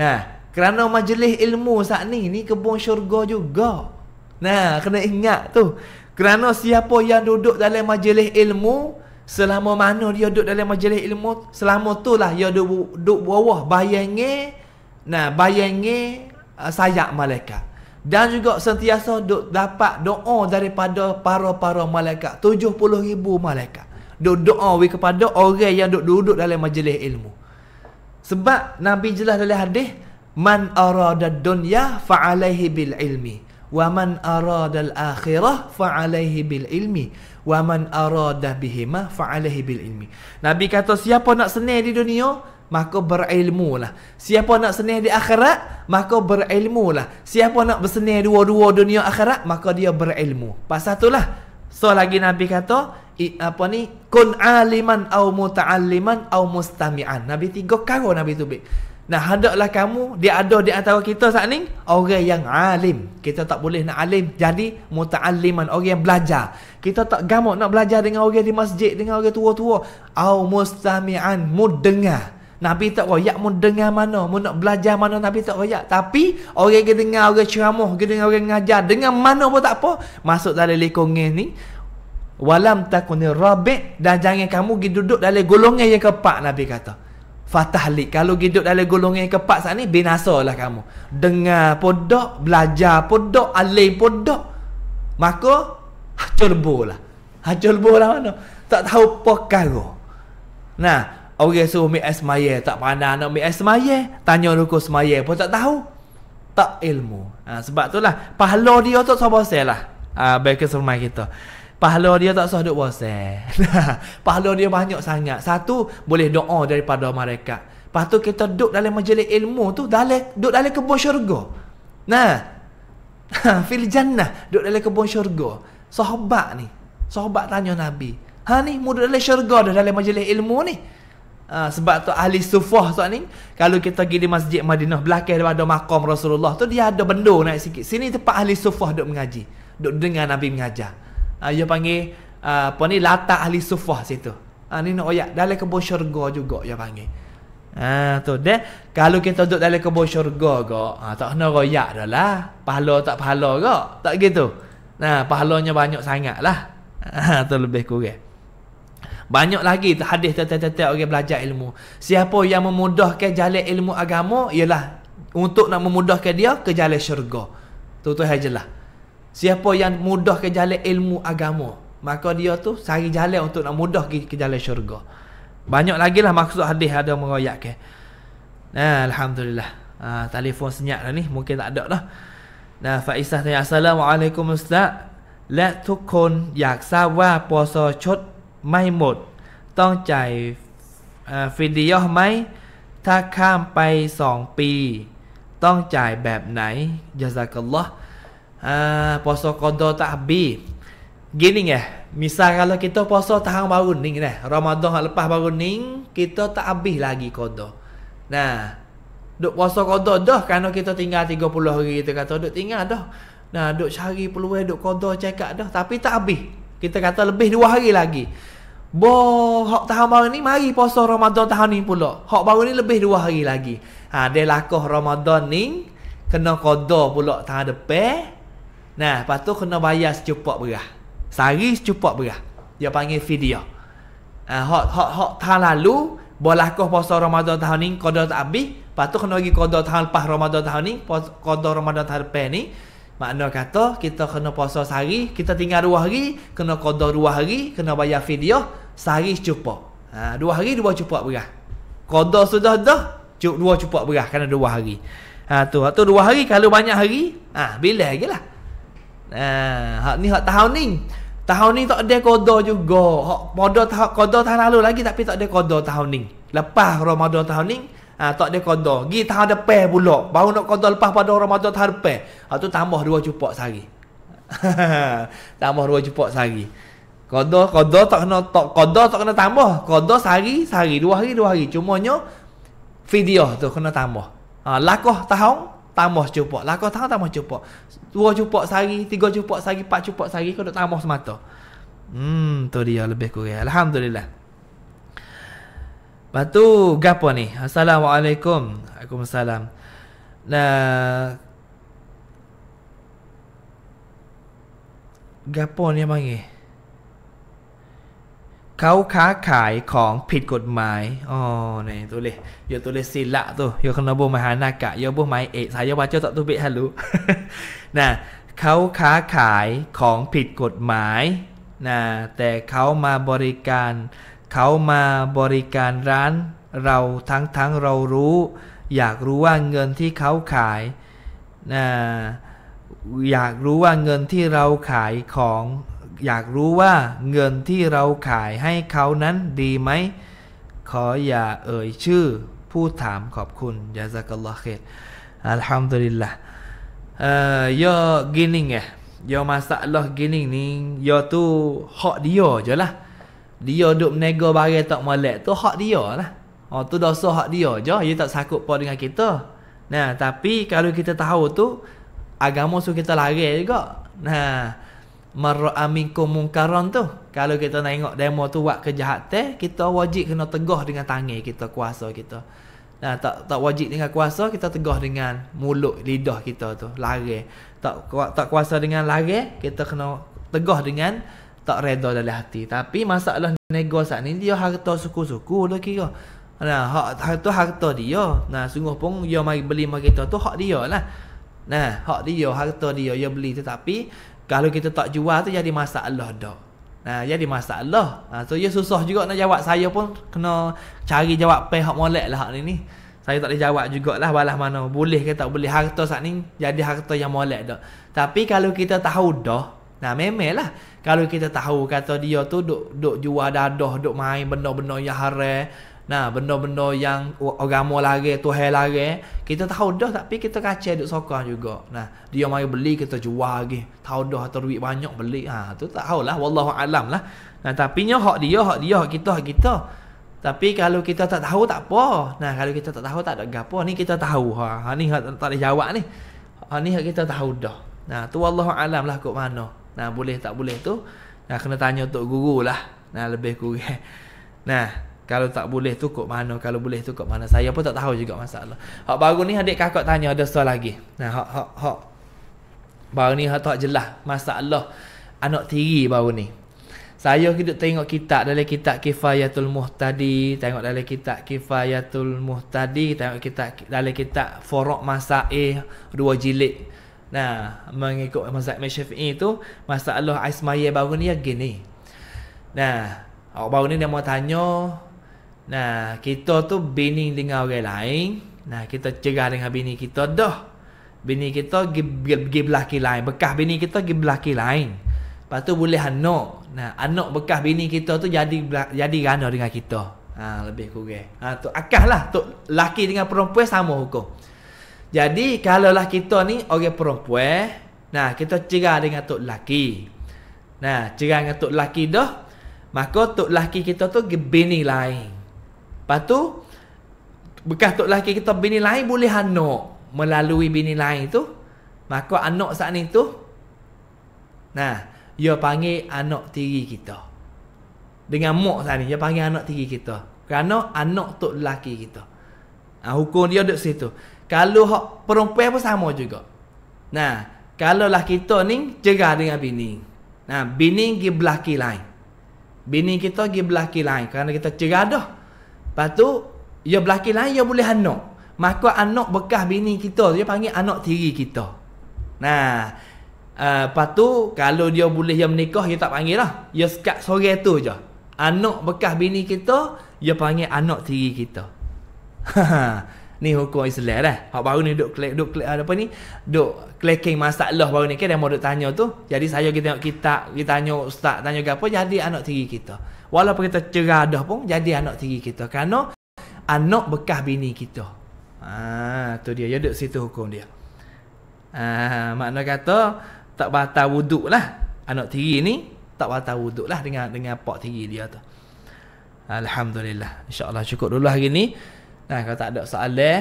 Nah, kerana majlis ilmu saat ni, ni kebun syurga juga. Nah, kena ingat tu. Kerana siapa yang duduk dalam majlis ilmu, Selama mana dia duduk dalam majlis ilmu, selama itulah dia duduk, duduk bawah bayangnya nah bayangnya uh, sayap malaikat. Dan juga sentiasa duduk dapat doa daripada para-para malaikat. 70 ribu malaikat. Duk doa we kepada orang yang duk duduk dalam majlis ilmu. Sebab Nabi jelas dalam hadis, Man arad dunya fa'alaihi bil ilmi. Wa man arad al-akhirah fa'alaihi bil ilmi waman arada bihima fa'alahi bil ilmi. Nabi kata siapa nak senang di dunia, maka berilmu lah. Siapa nak senang di akhirat, maka berilmu lah. Siapa nak bersenang dua-dua dunia akhirat, maka dia berilmu. Pasal itulah. So lagi Nabi kata, i, apa ni? Kun aliman au muta'alliman au mustami'an. Nabi tiga kau Nabi tu. Nah hadaplah kamu Dia ada di antara kita saat ni Orang yang alim Kita tak boleh nak alim Jadi muta'aliman Orang yang belajar Kita tak gamut nak belajar dengan orang di masjid Dengan orang tua-tua Au mustami'an Mudengar Nabi tak royak mu dengar mana Mu nak belajar mana Nabi tak royak Tapi Orang yang dengar orang ceramah Dia dengar orang ngajar Dengan mana pun tak apa Masuk dalam lekongan ni Walam takuni rabik Dan jangan kamu duduk dalam golongan yang keempat Nabi kata Fatahlik Kalau hidup dalam golongan yang keempat saat ni Binasa lah kamu Dengar podok Belajar podok Alim podok Maka Hacul bol lah Hacul bol lah mana Tak tahu perkara Nah Orang okay, suruh so, mi esmaye Tak pandai nak mi esmaye Tanya ruku semaye pun tak tahu Tak ilmu ha, Sebab tu lah Pahala dia tu sabar saya lah uh, Back to kita Pahala dia tak sah duk puasa. Pahala dia banyak sangat. Satu boleh doa daripada mereka. Lepas tu kita duduk dalam majlis ilmu tu dalam duduk dalam kebun syurga. Nah. Fil jannah duduk dalam kebun syurga. Sahabat ni. Sahabat tanya Nabi. Ha ni muda dalam syurga dah dalam majlis ilmu ni. Ha, sebab tu ahli sufah tu ni Kalau kita pergi di masjid Madinah Belakang ada makam Rasulullah tu Dia ada benda naik sikit Sini tempat ahli sufah duduk mengaji Duduk dengar Nabi mengajar Ah uh, dia panggil uh, apa ni lata ahli sufah situ. Ah uh, ni nak oyak dalam kebun syurga juga dia panggil. Ah uh, tu deh kalau kita duduk dalam kebun syurga gak, ah tak kena royak dah lah. Pahala tak pahala gak. Tak gitu. Nah, pahalanya banyak sangat lah. Ah uh, tu lebih kurang. Banyak lagi hadis tetap-tetap orang belajar ilmu. Siapa yang memudahkan jalan ilmu agama ialah untuk nak memudahkan dia ke jalan syurga. Tu tu hajalah. Siapa yang mudah ke jalan ilmu agama Maka dia tu cari jalan untuk nak mudah ke, ke jalan syurga Banyak lagi lah maksud hadis ada merayak ke Nah, Alhamdulillah ha, Telefon senyap lah ni mungkin tak ada lah Nah, Faizah tanya Assalamualaikum Ustaz Let tu kon yak sawa poso chot mai mod Tong jai uh, eh, Fidiyoh mai Tak kham pai song pi Tong jai bab nai Jazakallah uh, puasa qada tak habis. Gini ya, misal kalau kita poso tahun baru ni dah, Ramadan hak lepas baru ni, kita tak habis lagi kodo. Nah, duk poso kodo dah kerana kita tinggal 30 hari kita kata duk tinggal dah. Nah, duk cari peluang duk qada cekak dah tapi tak habis. Kita kata lebih 2 hari lagi. Bo, hak tahun baru ni mari puasa Ramadan tahun ni pula. Hak baru ni lebih 2 hari lagi. Ha, dia lakuh Ramadan ni kena qada pula tahun depan. Nah, lepas tu kena bayar secepat berah. Sehari secepat berah. Dia panggil fidyah. Uh, hot hot hot tahun lalu boleh kau puasa Ramadan tahun ni kodoh tak habis, lepas tu kena lagi kodoh tahun lepas Ramadan tahun ni, kodoh Ramadan tahun lepas ni. Makna kata kita kena puasa sehari, kita tinggal dua hari, kena kodoh dua hari, kena bayar fidyah sehari secepat. Ha, ah, dua hari dua cepat berah. Kodoh sudah dah, cuk dua cepat berah kerana dua hari. Ha, tu. Atau dua hari kalau banyak hari, ah ha, bila lagi lah. Nah, hak ni hak tahun ni. Tahun ni tak ada qada juga. Hak pada tahun qada tahun lalu lagi tapi tak ada qada tahun ni. Lepas Ramadan tahun ni, ha, tak ada qada. Gi tahun depan pula. Baru nak qada lepas pada Ramadan tahun depan. Hak tu tambah dua cupak sehari. tambah dua cupak sehari. Qada qada tak kena tak qada tak kena tambah. Qada sehari sehari dua hari dua hari. Cumanya video tu kena tambah. Ha, lakoh tahun tambah cupok, Lah kau tahu tambah secupak. Dua cupak sehari, tiga cupak sehari, empat cupok sehari kau nak tambah semata. Hmm, tu dia lebih kurang. Alhamdulillah. Batu gapo ni? Assalamualaikum. Waalaikumsalam. Nah Gapo ni yang panggil? เขาค้าขายของผิดกฎหมาย อ๋อในตัวเลยโยตัวเลยสิละตัวโยคโนบุมหานากะโยบุไมเอะสายวาเจ้าตุเบฮัลุนะเขาค้าขายของผิดกฎหมายนะแต่เขามาบริการ เขามาบริการร้านเราทั้งทั้งเรารู้ อยากรู้ว่าเงินที่เขาขายนะอยากรู้ว่าเงินที่เราขายของอยากรู้ว่าเงินที่เราขายให้เขานั้นดีไหมขออย่าเอ่ยชื่อผู้ถามขอบคุณยาซักลลอฮ์เคตอัลฮัมดุลิลละเอ่อยอกินิ่งเอยอมาสัลลอกินิ่งนี่ยอตู้ฮอดิโอจ้ะละดิโอดุมเนโกบาเกตอกมาเลตู้ฮอดิโอนะอ๋อตู้ดอสฮอดิโอจ้ะยิ่งตักสักุปอดิงกิตอ Nah, tapi า a l a u ต i t a tahu tu a า a m สุ u r u h kita lari j ก g a n นะ marra aminkum mungkaran tu kalau kita nak tengok demo tu buat kejahatan kita wajib kena tegah dengan tangan kita kuasa kita nah tak tak wajib dengan kuasa kita tegah dengan mulut lidah kita tu lari tak tak kuasa dengan lari kita kena tegah dengan tak redha dalam hati tapi masalah nego saat ni dia harta suku-suku lah kira nah hak tu hak tu dia nah sungguh pun dia mari beli mak kita tu hak dia lah nah hak dia hak tu dia dia beli tetapi kalau kita tak jual tu jadi masalah dah. Nah, jadi masalah. Ha, so ia ya, susah juga nak jawab. Saya pun kena cari jawab pay hak molek lah hak ni ni. Saya tak boleh jawab jugalah balas mana. Boleh ke tak boleh. Harta saat ni jadi harta yang molek dah. Tapi kalau kita tahu dah. Nah memang lah. Kalau kita tahu kata dia tu duk, duk jual dadah, duk main benda-benda yang haram. Nah, benda-benda yang agama lari, Tuhan lari, eh, kita tahu dah tapi kita kacau duk sokong juga. Nah, dia mari beli kita jual lagi. Tahu dah atau duit banyak beli. Ha, tu tak tahulah wallahu alam lah. Nah, tapi nya hak dia, hak dia, hak kita, hak kita. Tapi kalau kita tak tahu tak apa. Nah, kalau kita tak tahu tak ada gapo. Ni kita tahu. Ha, ha ni hak tak boleh jawab ni. Ha ni hak kita tahu dah. Nah, tu wallahu alam lah kok mano. Nah, boleh tak boleh tu. Nah, kena tanya untuk guru lah. Nah, lebih kurang. Nah, kalau tak boleh tu kok mana Kalau boleh tu kok mana Saya pun tak tahu juga masalah Hak baru ni adik kakak tanya ada soal lagi Nah, hak hak hak Baru ni hak tak jelas Masalah Anak tiri baru ni saya hidup tengok kitab dalam kitab Kifayatul Muhtadi, tengok dalam kitab Kifayatul Muhtadi, tengok kitab dalam kitab Furuq Masail dua jilid. Nah, mengikut mazhab Syafi'i itu masalah Ismail baru ni ya gini. Nah, awak baru ni dia mau tanya Nah, kita tu bini dengan orang lain. Nah, kita cerah dengan bini kita dah. Bini kita pergi belaki lain. Bekah bini kita pergi belaki lain. Lepas tu boleh anak. Nah, anak bekah bini kita tu jadi jadi rana dengan kita. Ha, lebih kurang. Ha, tu akah lah. Tu laki dengan perempuan sama hukum. Jadi, kalau lah kita ni orang perempuan. Nah, kita cerah dengan tu laki. Nah, cerah dengan tu laki dah. Maka tu laki kita tu bini lain. Lepas tu bekas tok lelaki kita bini lain boleh anak melalui bini lain tu. Maka anak saat ni tu nah, dia panggil anak tiri kita. Dengan mak saat ni dia panggil anak tiri kita. Kerana anak tok lelaki kita. Ah hukum dia duduk situ. Kalau hak perempuan pun sama juga. Nah, kalau lah kita ni cerai dengan bini. Nah, bini pergi belaki lain. Bini kita pergi belaki lain. Kerana kita cegah dah. Lepas tu, ia ya belakang lain, ia ya boleh anak. Maka anak bekas bini kita, dia panggil anak tiri kita. Nah, uh, lepas tu, kalau dia boleh ia menikah, dia ya tak panggil lah. Ia sekat sore tu je. Anak bekas bini kita, dia panggil anak tiri kita. ni hukum Islam lah. Hak baru ni duk klik duk klik apa ni? Duk kleking masalah baru ni kan dia mau duk tanya tu. Jadi saya kita tengok kitab, kita tanya ustaz, tanya apa jadi anak tiri kita. Walaupun kita cerah dah pun jadi anak tiri kita. Kerana anak bekas bini kita. Ah, tu dia. Ya duduk situ hukum dia. Ah, makna kata tak batal wuduk lah. Anak tiri ni tak batal wuduk lah dengan, dengan pak tiri dia tu. Alhamdulillah. insya Allah cukup dulu hari ni. Nah, kalau tak ada soalan,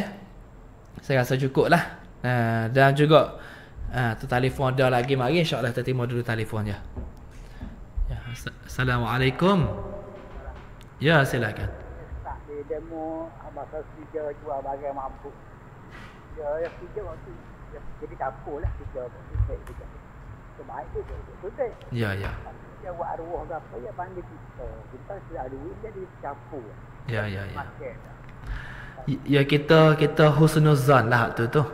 saya rasa cukup lah. Nah, dan juga ah, tu telefon dia lagi mari. InsyaAllah kita terima dulu telefon dia. Assalamualaikum. Ya, silakan. Tak di demo masa tiga jual barang mampu. Ya, ya waktu. Ya, jadi kapulah tiga waktu. Saya Sebaik tu, sudah. Ya, ya. Dia buat apa, dia panggil kita. Kita sudah jadi campur. Ya, ya, ya. ya. Ya kita kita husnuzan lah tu tu.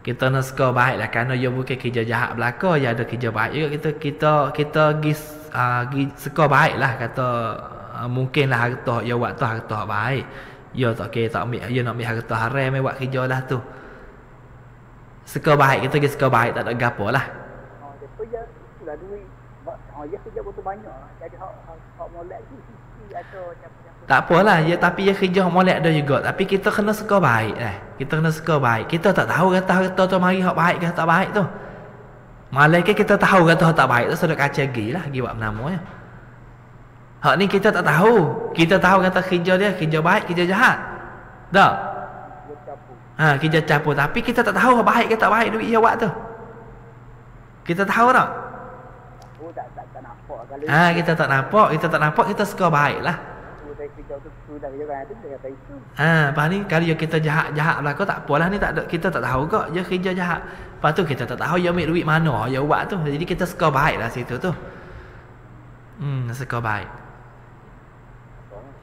Kita nak sekolah baik lah kerana ia bukan kerja jahat belaka, ia ada kerja baik juga kita kita kita, kita pergi ah, uh, sekolah baik lah kata uh, mungkin lah harta yang buat tu harta baik ya tak kira tak ambil ya nak ambil harta haram yang buat kerja lah tu sekolah baik kita pergi sekolah baik tak ada gapa lah tak apalah ya tapi ya kerja molek ada juga tapi kita kena sekolah baik lah. kita kena sekolah baik kita tak tahu kata harta tu mari hak baik ke tak baik tu baik, Malaikat kita tahu kata tak baik tu sudah kaca gi lah gi buat namanya. Hak ni kita tak tahu. Kita tahu kata kerja dia kerja baik, kerja jahat. Dak. Ha, kerja capu tapi kita tak tahu baik ke tak baik duit dia buat tu. Kita tahu tak? Oh, ha, kita tak nampak, kita tak nampak kita suka baik lah. Ha, ni? kali kita jahat-jahat lah kau tak apalah ni tak ada kita tak tahu kok dia kerja jahat. Lepas tu kita tak tahu dia ambil duit mana dia buat tu. Jadi kita skor baiklah lah situ tu. Hmm, skor baik.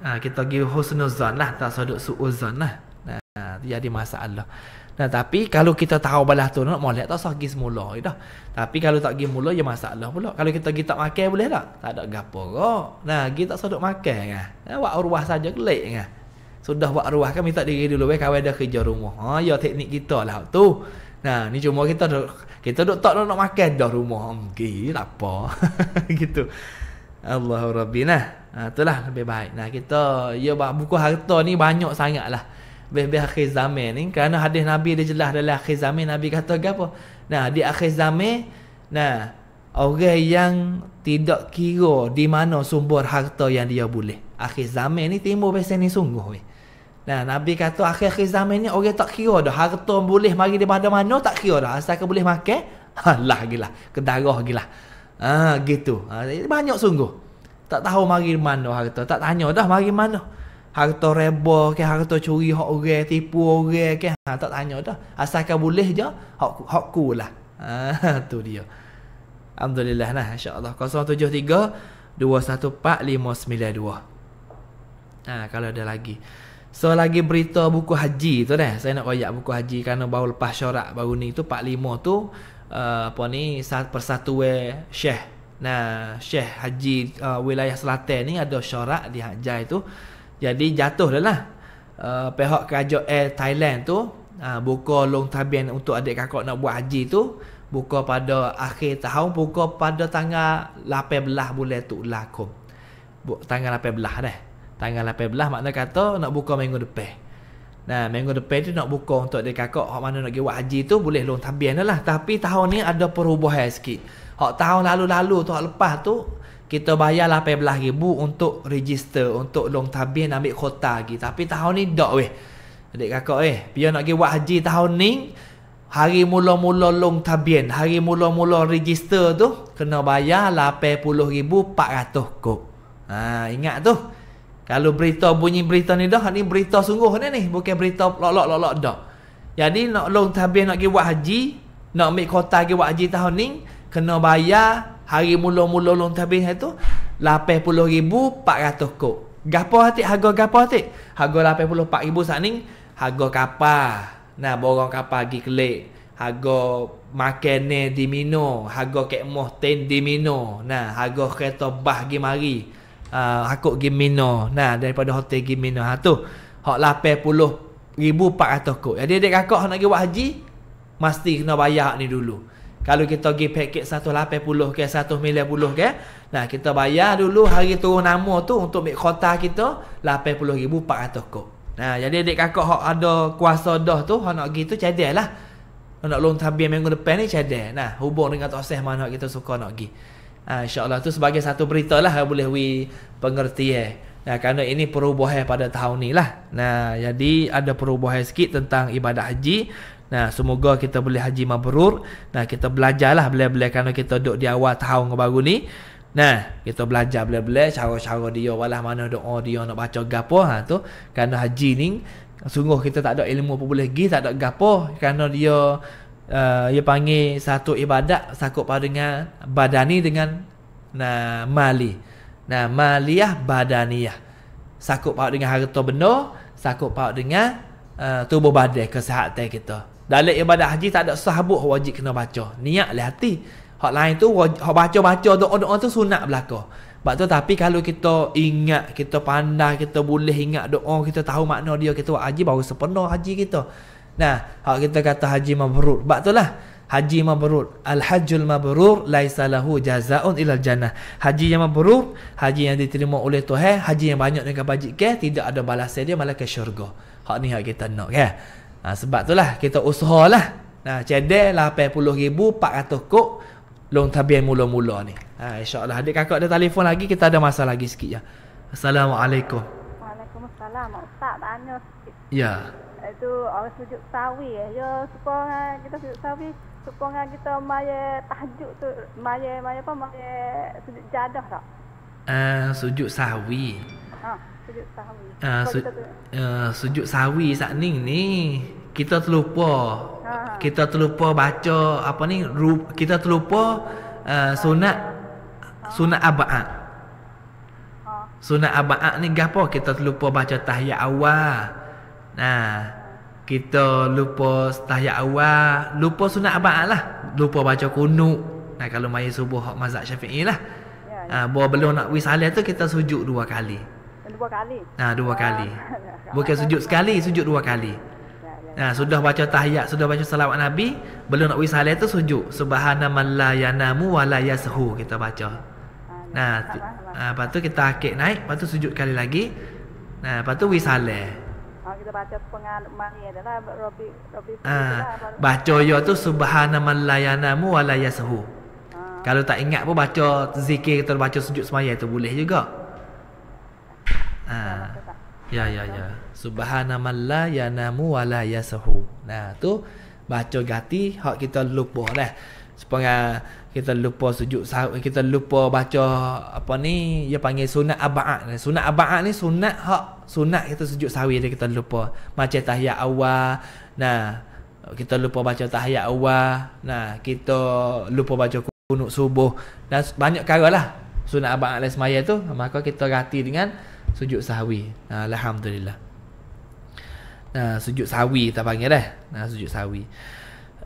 Ha, kita pergi husnuzan lah. Tak sadut suuzan lah. Ha, jadi masalah. Nah, tapi kalau kita tahu balas tu nak molek tak usah pergi semula dah. Tapi kalau tak pergi mula ya masalah pula. Kalau kita pergi tak makan boleh tak? Tak ada gapo kok. Nah, pergi tak sedap makan kan. Nah, buat arwah saja kelik kan. Sudah buat arwah kan minta diri dulu weh kawan dah kerja rumah. Ha, ya teknik kita lah tu. Nah, ni cuma kita duk kita duk tak nak makan dah rumah. Okey, hmm, tak lah apa. gitu. Allahu Rabbi nah. Ah, itulah lebih baik. Nah, kita ya buku harta ni banyak sangatlah. Bebeh akhir zaman ni kerana hadis Nabi dia jelas dalam akhir zaman Nabi kata apa? Nah, di akhir zaman nah orang yang tidak kira di mana sumber harta yang dia boleh. Akhir zaman ni timbul pesan ni sungguh weh. Nah, Nabi kata akhir-akhir zaman ni orang tak kira dah harta boleh mari daripada mana tak kira dah asalkan boleh makan. Halah gila, kedarah gila. Ha gitu. Ha, banyak sungguh. Tak tahu mari mana harta, tak tanya dah mari mana. Harta reba ke harta curi hak orang, tipu orang ke, ha, tak tanya dah. Asalkan boleh je, hak hak ku lah. Ha, tu dia. Alhamdulillah lah, insya-Allah. 073 214592. Ha kalau ada lagi. Selagi lagi berita buku haji tu dah, saya nak koyak buku haji kerana baru lepas syarat baru ni tu 45 tu uh, apa ni saat we Syekh. Nah, Syekh Haji uh, wilayah Selatan ni ada syarat di Hajai tu. Jadi jatuh dah lah. Uh, pihak kerajaan Thailand tu uh, buka long tabian untuk adik kakak nak buat haji tu buka pada akhir tahun buka pada tanggal 18 bulan tu lakum. Bu tanggal 18 dah. Eh tanggal 18 makna kata nak buka minggu depan. Nah, minggu depan tu nak buka untuk dia kakak hak mana nak pergi buat haji tu boleh long tabian lah. Tapi tahun ni ada perubahan sikit. Hok tahun lalu-lalu tu hak lepas tu kita bayar 18 ribu untuk register untuk long tabian ambil kota lagi. Tapi tahun ni dak weh. Adik kakak eh, dia nak pergi buat haji tahun ni hari mula-mula long tabian, hari mula-mula register tu kena bayar 80,400 kok. Ha, ingat tu. Kalau berita bunyi berita ni dah, ni berita sungguh ni ni. Bukan berita lok lok lok dah. Jadi nak long tabih nak pergi buat haji, nak ambil kota pergi buat haji tahun ni, kena bayar hari mula-mula long tabih itu, RM80,400 kok. Gapo hati harga gapo hati? Harga lapan puluh empat ribu saat ni harga kapal. Nah, borong kapal pergi kelik. Harga makan di Mino, harga kek moh ten di Mino. Nah, harga kereta bah pergi mari uh, ah, akut game Mino nah daripada hotel game Mino ha tu hak 80400 kot jadi adik kakak nak pergi buat haji mesti kena bayar ni dulu kalau kita pergi paket lah, puluh ke satu milion puluh ke nah kita bayar dulu hari turun nama tu untuk ambil kota kita lah, puluh ribu pak 80400 kot nah jadi adik kakak hak ada kuasa dah tu hak nak pergi tu cadilah nak long tabir minggu depan ni cadil nah hubung dengan tok seh mana kita suka nak pergi ha, InsyaAllah tu sebagai satu berita lah yang boleh we pengerti eh. Nah, kerana ini perubahan pada tahun ni lah. Nah, jadi ada perubahan sikit tentang ibadah haji. Nah, semoga kita boleh haji mabrur. Nah, kita belajar lah bila-bila kerana kita duduk di awal tahun baru ni. Nah, kita belajar bila-bila cara-cara dia walah mana doa dia nak baca gapo ha tu. Kerana haji ni sungguh kita tak ada ilmu pun boleh pergi, tak ada gapo kerana dia uh, ah, ia panggil satu ibadat sakut pada dengan badani dengan na mali. na maliyah badaniyah. Sakut pada dengan harta benda, sakut pada dengan uh, tubuh badan kesihatan kita. Dalam ibadat haji tak ada sahabat wajib kena baca. Niat lah hati. Hak lain tu hak baca-baca doa-doa tu sunat belaka. Sebab tu tapi kalau kita ingat, kita pandai, kita boleh ingat doa, kita tahu makna dia, kita buat haji baru sepenuh haji kita. Nah, kalau kita kata haji mabrur. Sebab lah. haji mabrur. Al-hajjul mabrur laisa lahu jazaa'un ilal jannah. Haji yang mabrur, haji yang diterima oleh Tuhan, haji yang banyak dengan bajik ke tidak ada balasan dia malah ke syurga. Hak ni hak kita nak ke. Ha, ya. sebab lah kita usahalah. Nah, cedek 80,400 lah kok long tabian mula-mula ni. Ha, InsyaAllah adik kakak ada telefon lagi, kita ada masa lagi sikit ya. Assalamualaikum. Waalaikumsalam. Ustaz banyak sikit. Ya. Lepas tu orang sujud sawi eh. Ya supaya kita sujud sawi supaya kita maya tahajud tu maya maya apa maya sujud jadah tak? Ah uh, eh, sujud sawi. Ha, sujud sawi. Ah uh, su- kita uh, eh, sujud sawi sat ning ni kita terlupa. Ha, ha. Kita terlupa baca apa ni ru- kita terlupa uh, sunat ha. sunat abaat. Ha. Sunat abaat ni gapo kita terlupa baca tahiyat awal. Nah, kita lupa tahiyat awal, lupa sunat abad lah. Lupa baca kunuk. Nah, kalau maya subuh hak mazhab syafi'i lah. Ya, ya. Ah, bawa belum nak wis salih tu kita sujud dua kali. Dua kali? Ha, dua ah. kali. Bukan sujud sekali, sujud dua kali. Ya, ya. Nah, Ha, sudah baca tahiyat, sudah baca salawat Nabi, belum nak wis salih tu sujud. Subhanallah yanamu wa la yasuhu kita baca. Ah, ya. Nah, ha, lepas tu kita akik naik, lepas tu sujud kali lagi. Nah, lepas tu wis Ah, kita baca pengalaman ni adalah Robi Robi ah, lah, baca ya tu subhanallah layanamu wala yasahu ah. kalau tak ingat pun baca zikir kita baca sujud semaya tu boleh juga ah. ah ya ya ya subhanallah layanamu wala yasahu nah tu baca gati hak kita lupa dah sepengah kita lupa sujud kita lupa baca apa ni dia panggil sunat abaat sunat abaat ni sunat hak sunat kita sujud sawi dia kita lupa macam tahiyat awal nah kita lupa baca tahiyat awal nah kita lupa baca kunut subuh dan banyak lah sunat abaat lain semaya tu maka kita ganti dengan sujud sawi nah, alhamdulillah nah sujud sawi tak panggil dah nah sujud sawi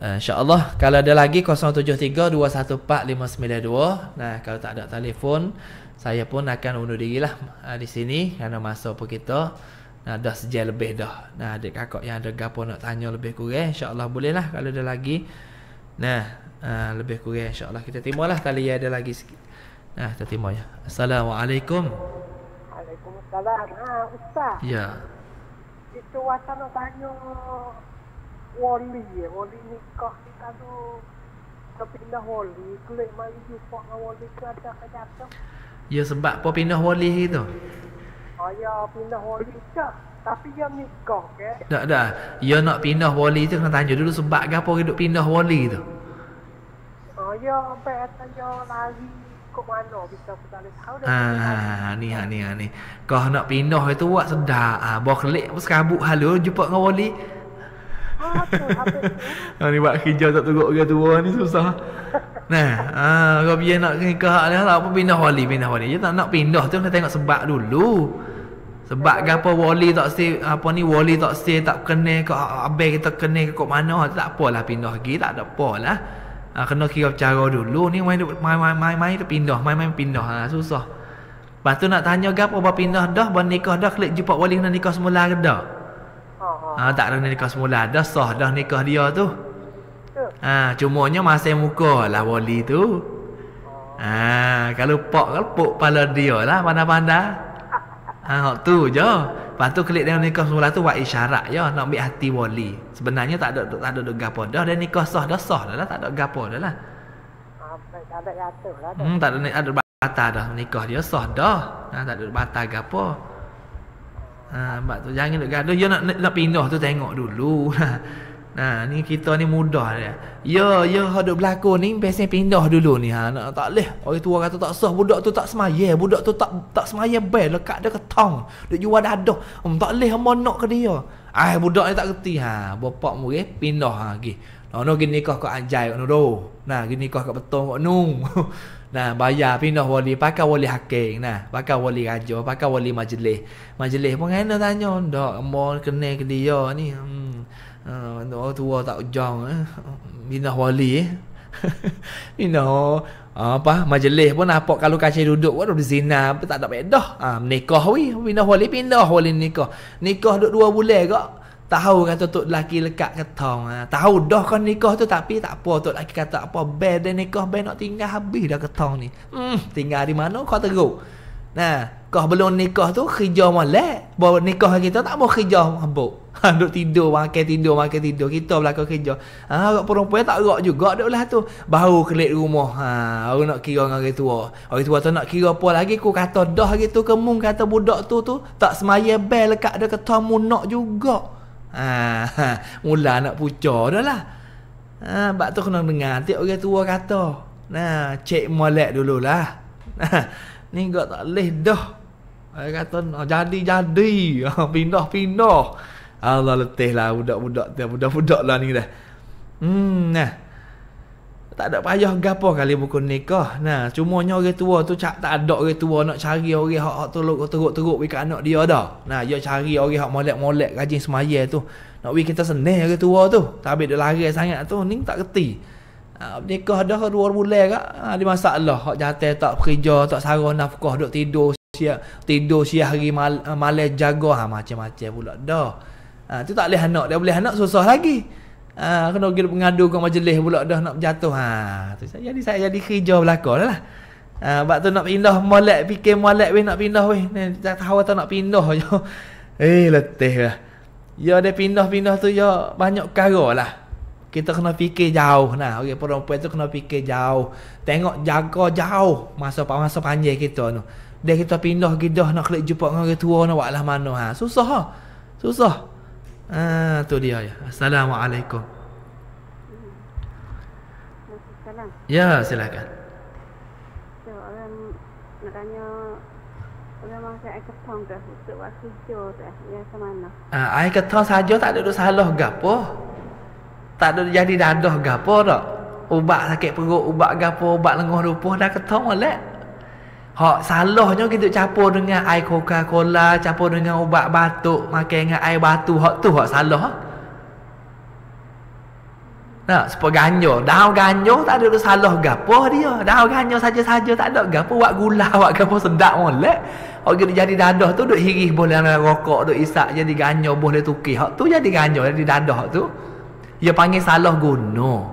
Eh, InsyaAllah kalau ada lagi 073-214-592 Nah kalau tak ada telefon Saya pun akan undur dirilah uh, di sini Kerana masa pun kita Nah, dah sejak lebih dah. Nah, adik kakak yang ada gapo nak tanya lebih kurang. InsyaAllah boleh lah kalau ada lagi. Nah, uh, lebih kurang insyaAllah kita timbalah kali ya ada lagi sikit. Nah, kita timbal ya. Assalamualaikum. Waalaikumsalam. Ha, Ustaz. Ya. Itu wasana tanya wali ya wali nikah kita tu kepindah wali kulit mari jumpa dengan wali tu ada kata ya sebab apa pindah wali itu saya pindah wali tu tapi dia nikah ke tak dah dia ya, nak pindah wali tu kena tanya dulu sebab ke apa hidup pindah wali tu saya sampai tanya lagi ke mana bisa kita tahu dah. Ah, ni ni ni. Kau nak pindah itu buat sedak. Ah ha, bawa kelik pun sekabut halu jumpa dengan wali apa tu? ha, ni buat hijau tak tukuk orang tua ni susah. nah, ha, ah, kau biar nak nikah lah lah. Apa pindah wali, pindah wali. Dia tak nak pindah tu, nak tengok sebab dulu. Sebab ke apa wali tak stay, apa ni wali tak stay, tak kena ke abang kita kena ke kot mana. Tak apalah pindah lagi, tak ada apalah. Ha, kena kira cara dulu ni main main main main, main pindah main main pindah ha, susah lepas tu nak tanya gapo apa pindah dah ba nikah dah klik jumpa wali nak nikah semula ke dah Ha, tak ada nikah semula. Dah sah dah nikah dia tu. Ha, ah, cumanya masih muka lah wali tu. Ha, kalau pok kalau pok pala dia lah mana panda Ha, tu je. Lepas tu klik dengan nikah semula tu buat isyarat ya nak ambil hati wali. Sebenarnya tak ada tak ada dak gapo dah dan nikah sah dah sah dah lah tak ada gapo dah lah. tak ada yatuh lah. Hmm, tak ada ada batal dah nikah dia sah dah. Ha, tak ada batal gapo. Ha, mak tu jangan nak gaduh. Ya nak, nak, nak pindah tu tengok dulu. Ha, ni kita ni mudah dia. Ya, ya ada ha, berlaku ni biasa pindah dulu ni. Ha, nak, tak leh. Orang tua kata tak sah budak tu tak semaya. Budak tu tak tak semaya bel lekat dia ketong. Dia jual dadah. Um, hmm, tak leh hamba nak ke dia. Ai ah, budak ni tak reti ha. Bapak murid eh, pindah ha gih. Nak nak gini kau kau ajai kau nu. Nah, gini kau kat betong, kau nung. Nah, bayar pindah wali pakai wali hakeng, nah, pakai wali raja, pakai wali majlis. Majlis pun kena tanya ndak mo kena ke dia ni. Hmm. Uh, tua, tak ujang eh. Pindah wali eh. pindah ah, apa majlis pun apa kalau kacau duduk pun ada zina tak ada bedah. Ah, uh, we, pindah wali, pindah wali nikah. Nikah duduk dua bulan kak tahu kata tok lelaki lekat kata ha. ah tahu dah kau nikah tu tapi tak apa tok lelaki kata apa bel dan nikah bel nak tinggal habis dah kata ni hmm tinggal di mana kau teruk nah kau belum nikah tu kerja molek bawa nikah kita tak mau kerja mabuk ha, duk tidur makan tidur makan tidur kita belakang kerja ha orang perempuan tak gerak juga duk lah tu baru kelik rumah ha baru nak kira dengan orang tua orang tua tu nak kira apa lagi ku kata dah gitu kemung kata budak tu tu tak semaya bel lekat dia kata mu nak juga Ha, ha, mula nak pucar dah lah. Ha, sebab tu kena dengar. Nanti orang tua kata. Nah, cek molek dulu lah. Ha, ni kau tak leh dah. Orang kata, jadi-jadi. Ha, pindah-pindah. Allah letih lah budak-budak. Budak-budak lah ni dah. Hmm, nah tak ada payah gapo kali buku nikah. Nah, cumanya orang tua tu cak tak ada orang tua nak cari orang hak hak tolong teruk-teruk bagi anak dia dah. Nah, dia cari orang hak molek-molek rajin semaya tu. Nak bagi kita seneng orang tua tu. Tapi dia lari sangat tu, ning tak reti. Ha, nikah dah dua bulan ke? Ha, ada masalah. Hak jantai tak kerja, tak sarah nafkah, duk tidur siap tidur siap hari mal, malas jaga ha, macam-macam pula dah. Ha, tu tak boleh anak, dia boleh anak susah lagi ha, kena pergi mengadu kat majlis pula dah nak jatuh ha tu saya jadi saya jadi hijau lah, ha sebab tu nak pindah molek fikir molek weh nak pindah weh tak tahu tak nak pindah je eh letih lah ya dia pindah-pindah tu ya banyak kara lah kita kena fikir jauh nah Okey, perempuan tu kena fikir jauh tengok jaga jauh masa pak masa panjang kita tu dia kita pindah gidah nak kelik jumpa dengan orang tua nak buatlah mana ha susah ha susah Ah, tu dia ya. Assalamualaikum. Ya, silakan. So, orang nak tanya orang ketong ke untuk buat hijau ke? Ya, mana? Ah, ketong saja tak ada dosa salah gapo. Tak ada jadi dadah gapo tak? Ubat sakit perut, ubat gapo, ubat lenguh rupuh dah ketong boleh. Hak salahnya kita campur dengan air Coca-Cola, campur dengan ubat batuk, makan dengan air batu, hak tu hak salah. Ha? Nah, sebab ganyo, daun ganyo tak ada salah gapo dia. Daun ganyo saja-saja tak ada gapo buat gula, buat gapo sedap molek. Orang kita jadi dadah tu duk hirih boleh nak rokok duk isap jadi ganja boleh tuki, Hak tu jadi ganja jadi dadah tu. Dia panggil salah guno,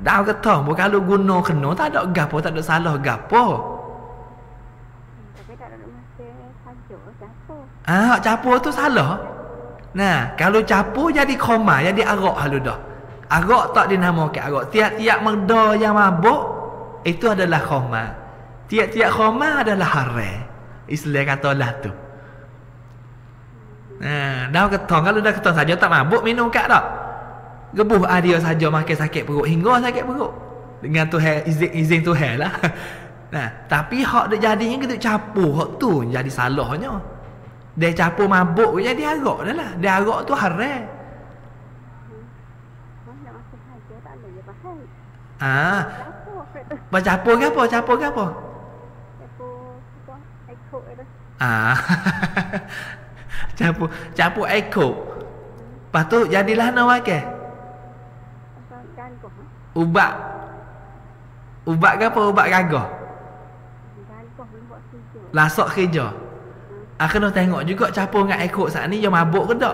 Dah kata, bukan lu guno kena, tak ada gapo, tak ada salah gapo. Ah, hak capur tu salah. Nah, kalau capur jadi koma, jadi arak halu dah. Arak tak dinamakan arak. Tiap-tiap merda yang mabuk itu adalah koma. Tiap-tiap koma adalah haram. Islam katalah tu. Nah, dah ketong kalau dah ketong saja tak mabuk minum kat tak. Gebuh dia saja makan sakit perut hingga sakit perut. Dengan tu izin izin tu lah. Nah, tapi hak dia jadinya kita capur hak tu jadi salahnya. Dia capur mabuk je dia arak dah lah. Dia arak tu haram. Ah. Ha. Baca apa ke apa? Capur ke apa? Ah. Capur, capur echo. Lepas tu jadilah nak ke? Ha? Ubat. Ubat ke apa? Ubat gagah. Lasak kerja. Ha, kena tengok juga siapa dengan ekor saat ni yang mabuk ke tak?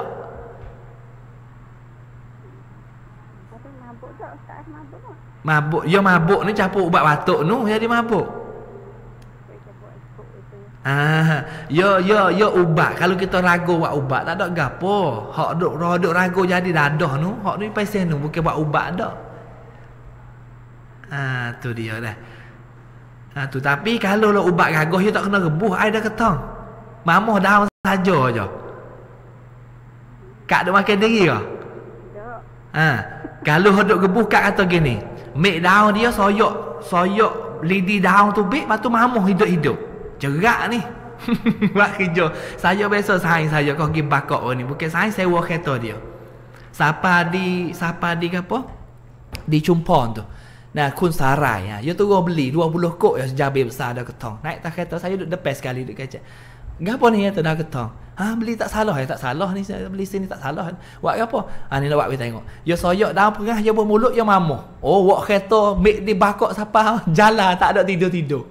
Mabuk, lah. yang mabuk ni siapa ubat batuk ni jadi ya mabuk. Ah, yo ya, yo ya, yo ubat. Kalau kita ragu buat ubat tak ada gapo. Hak duk ro duk ragu jadi dadah nu, hak ni pasal nu bukan buat ubat dak. Ah, tu dia dah. Ah, tu tapi kalau lo ubat gagah yo tak kena rebuh air dah ketong. Mamah daun saja je. Kak duk makan diri ke? Ha. Kalau hendak gebuh kak kata gini, mik daun dia soyok, soyok lidi daun tu bik patu mamah hidup-hidup. Cerak ni. Buat kerja. Saya biasa sains saya kau pergi bakok ni. Bukan saya, sewa kereta dia. Sapa di sapa di apa? Di cumpon tu. Nah, kun sarai. Ya. tu tu beli 20 kok ya sejabir besar ada ketong. Naik tak kereta saya duduk depan sekali duduk kecek. Gapo ni ya, tu dah kata. Ha beli tak salah ya tak salah ni beli sini tak salah. Buat apa? Ha ni lah buat tengok. Ya soyok dah perah ya bermulut ya mamuh. Oh wak kereta mik di bakok siapa jalan tak ada tidur-tidur.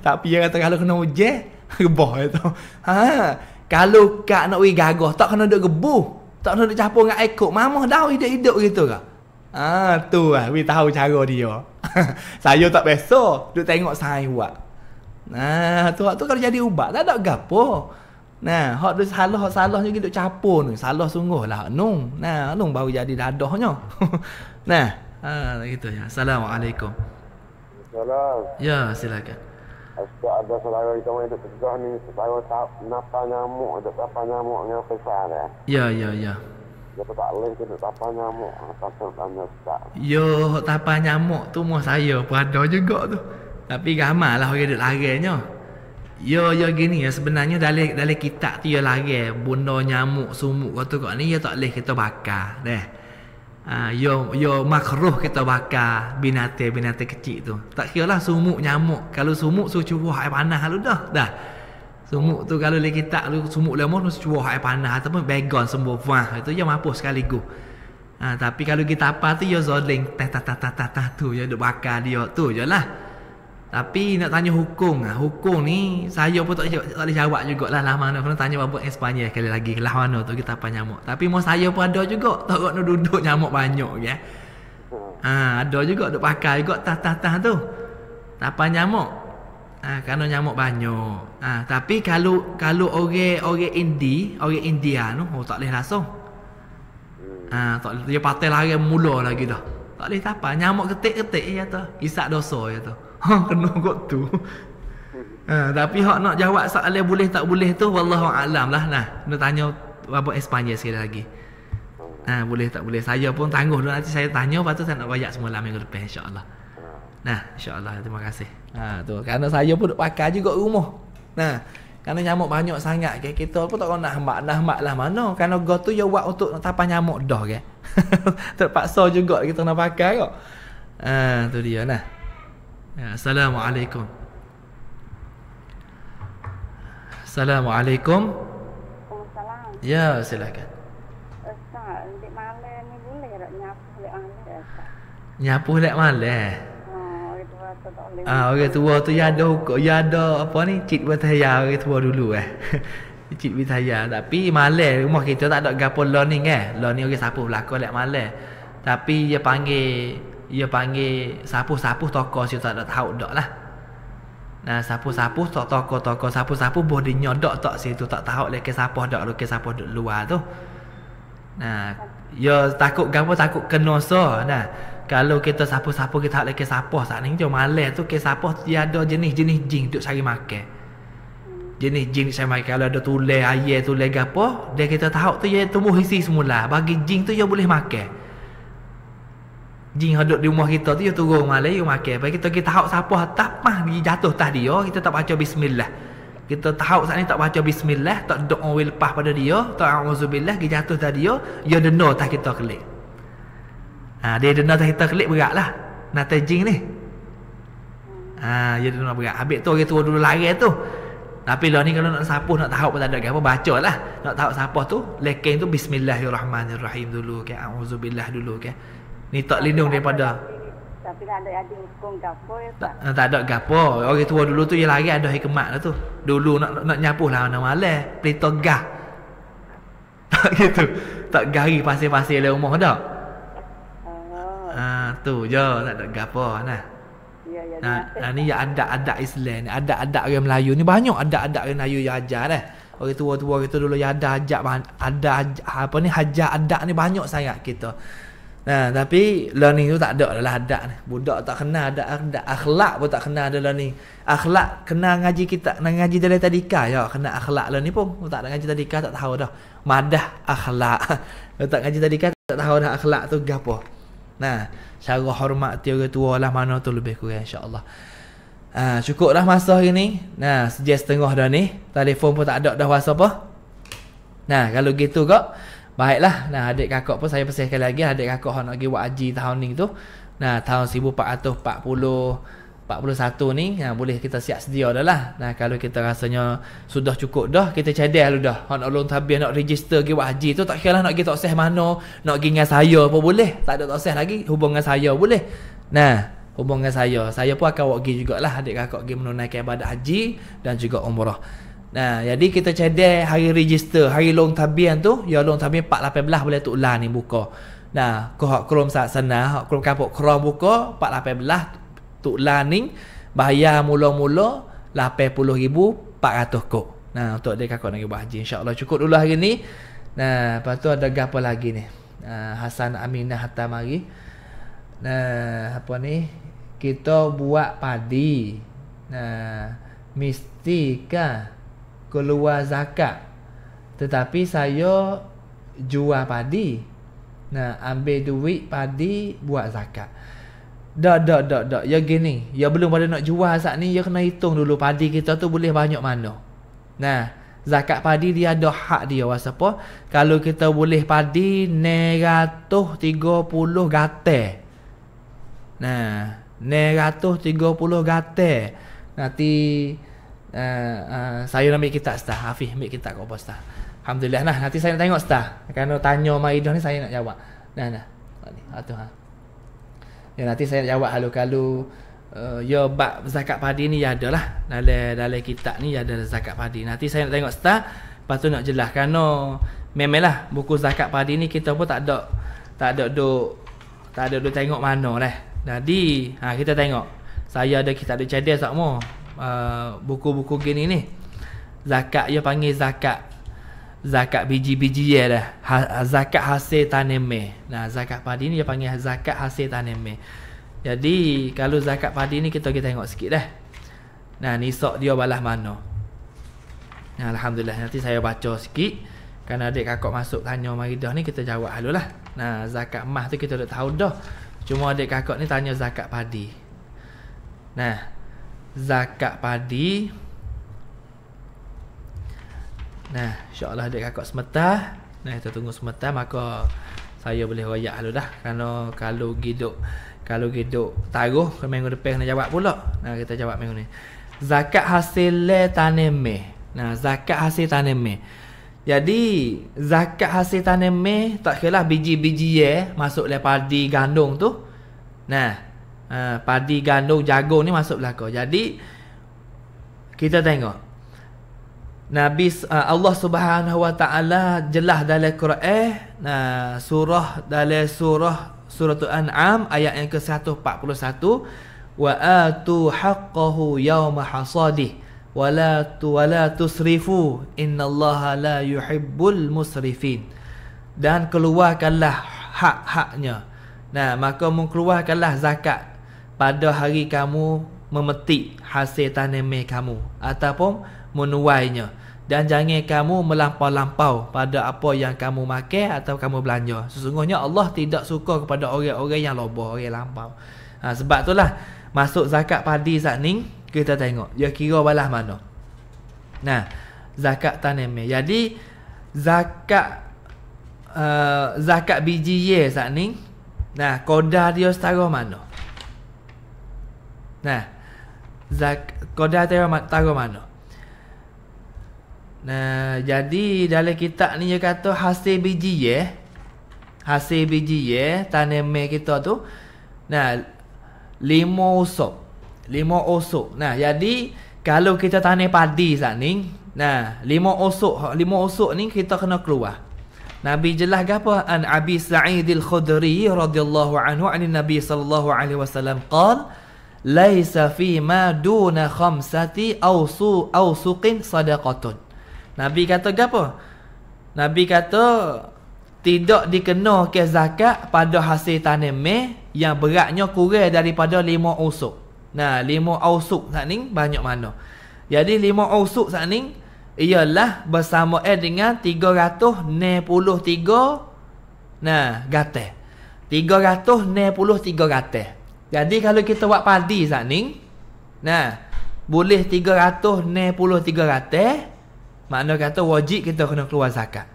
Tapi piye kata kalau kena hujan rebah itu. Ya, ha kalau kak nak wi gagah tak kena duk gebu. Tak kena duk capo dengan ekok mamuh dah hidup-hidup gitu kah. Ha tu lah wi tahu cara dia. Saya tak biasa duk tengok sai buat. Nah, tu waktu kalau jadi ubat tak ada gapo. Nah, hak tu salah hak salah juga duk capur ni. Salah sungguh lah nung. Nah, nung baru jadi dadahnya. nah, ha gitu ya. Assalamualaikum. Salam. Ya, silakan. Aku ada selera kita main dekat tegah ni, saya tak napa nyamuk, ada apa nyamuk yang besar eh. Ya, ya, ya. Dia tak leh tapa nyamuk, tak tanya tak. Yo, tapa nyamuk tu mah saya pun juga tu. Tapi gamal lah orang duduk larangnya. Ya, ya gini ya sebenarnya dari dari kita tu ya lari benda nyamuk sumuk kau tu kau ni ya tak boleh kita bakar deh. Ha, ya ya makruh kita bakar binatang-binatang kecil tu. Tak kira lah sumuk nyamuk. Kalau sumuk tu cuba air panas lalu dah. Dah. Sumuk tu kalau dalam kita, tu sumuk lama tu cuba air panah ataupun begon sembuh Wah itu ya mampu sekali go. Ha, ah, tapi kalau kita apa tu ya zoling tah tah tah tah tah tu ya bakar dia tu jelah. Ya, tapi nak tanya hukum ah. Hukum ni saya pun tak, tak boleh jawab jugaklah lah mana pun tanya babak Sepanyol sekali lagi lah mana tu kita apa nyamuk. Tapi mau saya pun ada juga tak nak duduk nyamuk banyak ya. Ha, ada juga duk pakai juga tah tah tah tu. Tak apa nyamuk. Ah ha, kerana nyamuk banyak. Ah ha, tapi kalau kalau orang-orang Indi, orang India tu oh, tak boleh langsung. Ah ha, tak dia patah lari mula lagi dah. Tak boleh tak apa nyamuk ketik-ketik ya tu. Isak dosa ya tu. Ha kena kot tu. Ha, tapi hak nak jawab soalan boleh tak boleh tu wallahu alam lah nah. Nak tanya apa Espanya sekali lagi. Ha boleh tak boleh. Saya pun tangguh dulu nanti saya tanya lepas tu saya nak bayar semua lama minggu depan insya-Allah. Nah, insya-Allah terima kasih. Ha tu kerana saya pun pakai juga rumah. Nah, kerana nyamuk banyak sangat ke kita pun tak kena hambat dah hambat lah mana. Kerana go tu ya buat untuk tapa nyamuk dah ke. Terpaksa juga kita nak pakai kok. Ha tu dia nah. Ya, Assalamualaikum Assalamualaikum Assalamualaikum Ya silakan Nyapu lek malah. Eh? Ah, ha, orang tua tu tak boleh. Ah, orang tua tu yang ada hukum, yang ada apa ni? Cik bertaya orang tua dulu eh. Cik bertaya tapi malah rumah kita tak ada gapo lo ni kan. Lo ni orang lek malah. Tapi dia panggil ia panggil sapu-sapu toko si tak tahu dok lah. Nah, sapu-sapu tok toko-toko sapu-sapu boleh dinyodok tok si itu tak tahu lek ke sapu dak lek sapu dak luar tu. Nah, yo takut gapo takut kenoso. Nah, kalau kita sapu-sapu kita tak lek ke sapu sak ning jo malas tu ke sapu tiada jenis-jenis jing tu saya makai. Jenis jin saya makan kalau ada tulai ayam tulai gapo, dia kita tahu tu ya tumbuh isi semula. Bagi jin tu ia boleh makan jin hadut di rumah kita tu dia turun malam dia makan pergi kita kita tahu siapa atas mah dia jatuh tas dia kita tak baca bismillah kita tahu saat ni tak baca bismillah tak doa wilpah pada dia tak auzubillah dia jatuh tas dia dia dena tas kita kelik ha, dia dena tas kita kelik beratlah nata jin ni ha, dia dena berat habis tu orang tua dulu lari tu tapi lah ni kalau nak sapu nak tahu pun tak ada ke apa baca lah. Nak tahu sapu tu lekeng tu bismillahirrahmanirrahim dulu ke auzubillah dulu ke. Okay? Ni tak lindung daripada Tapi ada ada hukum gapo ya Tak ada gapo Orang tua dulu tu yang lagi ada hikmat lah tu Dulu nak nak, nak nyapuh lah Nama leh Pelita gah Tak gitu Tak gari pasir-pasir le rumah dah oh. Ah tu je tak ada gapo nah. Ya ya. Nah, ni ya adat-adat Islam ni, adat-adat orang Melayu ni banyak adat-adat orang Melayu yang ajar eh. Orang tua-tua kita dulu yang ada ajak ada apa ni hajar adat ni banyak sangat kita. Gitu. Nah, tapi learning tu tak ada lah adat ni. Budak tak kenal ada adat. Akhlak pun tak kenal ada learning. Akhlak kena ngaji kita, kena ngaji dari tadika. Ya, kena akhlak learning pun. Tak ada ngaji tadika, tak tahu dah. Madah akhlak. tak ngaji tadika, tak tahu dah akhlak tu gapo. Nah, cara hormat tiga orang tua lah mana tu lebih kurang insyaAllah. Ha, cukup dah masa hari ni. Nah, sejak setengah dah ni. Telefon pun tak ada dah WhatsApp apa. Nah, kalau gitu kok. Baiklah, nah adik kakak pun saya pesan sekali lagi adik kakak hendak pergi buat haji tahun ni tu. Nah tahun 1440 41 ni ha, boleh kita siap sedia dah lah. Nah, kalau kita rasanya sudah cukup dah, kita cadel dulu dah. Hak nak lontar habis nak register pergi buat haji tu, tak kira lah nak pergi toksih mana, nak pergi dengan saya pun boleh. Tak ada toksih lagi, hubung dengan saya boleh. Nah, hubung dengan saya. Saya pun akan buat pergi jugalah adik kakak pergi menunaikan ibadat haji dan juga umrah. Nah, jadi kita cedek hari register, hari long tabian tu, ya long tabian 418 boleh tu lah ni buka. Nah, ko hak krom sat sana, hak krom kapok krom buka 418 tu lah ni bayar mula-mula 80,400 kok. Nah, untuk dia kakak nak buat haji insya-Allah cukup dulu hari ni. Nah, lepas tu ada gapo lagi ni? Nah, Hasan Aminah hatta mari. Nah, apa ni? Kita buat padi. Nah, mistika keluar zakat tetapi saya jual padi nah ambil duit padi buat zakat dah dah dah dah ya gini ya belum pada nak jual saat ni ya kena hitung dulu padi kita tu boleh banyak mana nah zakat padi dia ada hak dia was apa kalau kita boleh padi tiga puluh gate nah tiga puluh gate nanti Eh, eh, saya ambil kitab star Hafiz ambil kitab kau apa Alhamdulillah nah nanti saya nak tengok star kerana tanya Maidah ni saya nak jawab nah nah ni satu ha, ha ya nanti saya nak jawab halu kalau uh, eh, ya bab zakat padi ni ya adalah dalam dalam kitab ni ya ada zakat padi nanti saya nak tengok star lepas nak jelas kerana memelah buku zakat padi ni kita pun tak ada tak ada duk tak ada duk tengok mana lah jadi ha kita tengok saya ada kita ada cadel semua Uh, buku-buku gini ni zakat dia panggil zakat zakat biji-biji ya dah ha, ha, zakat hasil tanam nah zakat padi ni dia panggil zakat hasil tanam jadi kalau zakat padi ni kita kita tengok sikit dah nah nisab dia balas mana nah, alhamdulillah nanti saya baca sikit kan adik kakak masuk tanya mari dah ni kita jawab halulah nah zakat mah tu kita dah tahu dah cuma adik kakak ni tanya zakat padi nah zakat padi. Nah, insya-Allah dia kakak sementah. Nah, kita tunggu semeta. maka saya boleh royak dulu dah. Karena kalau giduk kalau giduk taruh ke minggu depan nak jawab pula. Nah, kita jawab minggu ni. Zakat hasil tanam Nah, zakat hasil tanam jadi zakat hasil tanam meh tak kira lah biji-biji ye masuk le padi gandum tu. Nah, uh, padi gandum jagung ni masuk belaka. Jadi kita tengok Nabi uh, Allah Subhanahu Wa Taala jelas dalam Quran uh, surah dalam surah Suratul An'am ayat yang ke-141 wa atu haqqahu yawma hasadih wala tu wala tusrifu innallaha la yuhibbul musrifin dan keluarkanlah hak-haknya nah maka mengeluarkanlah zakat pada hari kamu memetik hasil tanam kamu ataupun menuainya dan jangan kamu melampau-lampau pada apa yang kamu makan atau kamu belanja sesungguhnya Allah tidak suka kepada orang-orang yang lobo orang lampau ha, sebab itulah masuk zakat padi saat ni kita tengok dia kira balas mana nah zakat tanam jadi zakat uh, zakat biji ye saat ni nah koda dia setara mana Nah. Zak tahu tayar tago mano? Nah, jadi dalam kita ni dia kata hasil biji ya. Eh? Hasil biji ya eh? tanam kita tu. Nah, lima usuk. Lima usuk. Nah, jadi kalau kita tanam padi sat ni, nah, lima usuk, lima usuk ni kita kena keluar. Nabi jelah gapo an Abi Sa'id Al-Khudri radhiyallahu anhu an Nabi sallallahu alaihi wasallam qala laisa fi ma duna khamsati ausu awsuqin sadaqatun. Nabi kata gapo? Nabi kata tidak dikena ke zakat pada hasil tanam me yang beratnya kurang daripada lima usuk. Nah, lima usuk sak ning banyak mana? Jadi lima usuk sak ning ialah bersama eh dengan 363 nah gate. 363 gate. Jadi kalau kita buat padi saat ni Nah Boleh 363 rata Makna kata wajib kita kena keluar zakat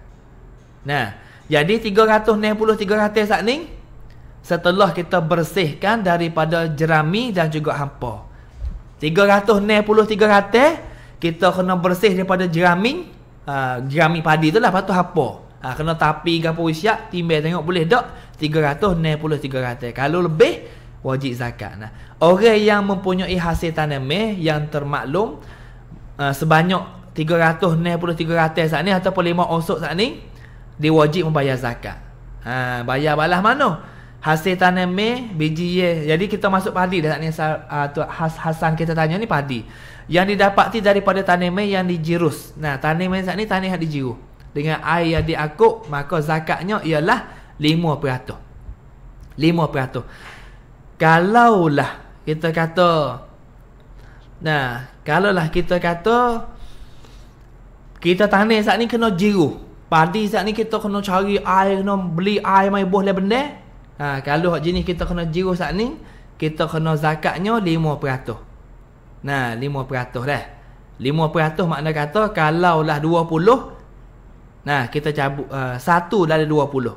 Nah Jadi puluh rata saat ni Setelah kita bersihkan daripada jerami dan juga hampa 363 rata Kita kena bersih daripada jerami uh, Jerami padi tu lah Lepas tu hampa Ha, kena tapi ke apa usia, timbal tengok boleh tak? 363 rata. Kalau lebih, wajib zakat. Nah, orang yang mempunyai hasil tanaman yang termaklum uh, sebanyak 363 ratus saat ni ataupun 5 osok saat ni dia wajib membayar zakat. Ha, bayar balas mana? Hasil tanam tanaman biji ye. Jadi kita masuk padi dah saat ni uh, Has Hasan kita tanya ni padi. Yang didapati daripada tanam tanaman yang dijirus. Nah, tanaman saat ni tanaman yang dijirus. Dengan air yang diakuk, maka zakatnya ialah 5%. 5% kalaulah kita kata nah kalaulah kita kata kita tanah saat ni kena jiru padi saat ni kita kena cari air kena beli air mai buah lain benda ha, kalau hak jenis kita kena jiru saat ni kita kena zakatnya lima peratus. nah lima peratus 5% lima peratus makna kata kalaulah dua puluh. nah kita cabut uh, eh, 1 dari puluh.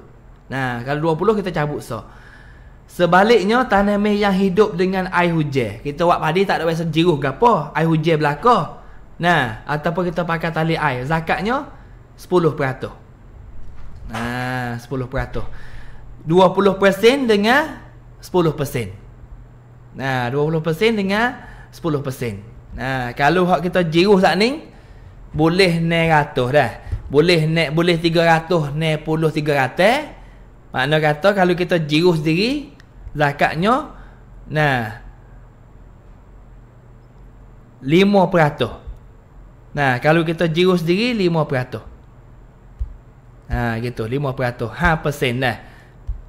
nah kalau dua puluh kita cabut so Sebaliknya tanah meh yang hidup dengan air hujan. Kita buat padi tak ada biasa jiruh ke apa. Air hujan belaka. Nah, ataupun kita pakai tali air. Zakatnya 10%. Nah, 10%. 20% dengan 10%. Nah, 20% dengan 10%. Nah, kalau hak kita jiruh sat ni boleh naik ratus dah. Boleh naik boleh 300, naik puluh 300. Makna kata kalau kita jiruh sendiri zakatnya nah lima peratus. Nah, kalau kita jiru sendiri peratus, Ha gitu, 5%. Ha persen dah.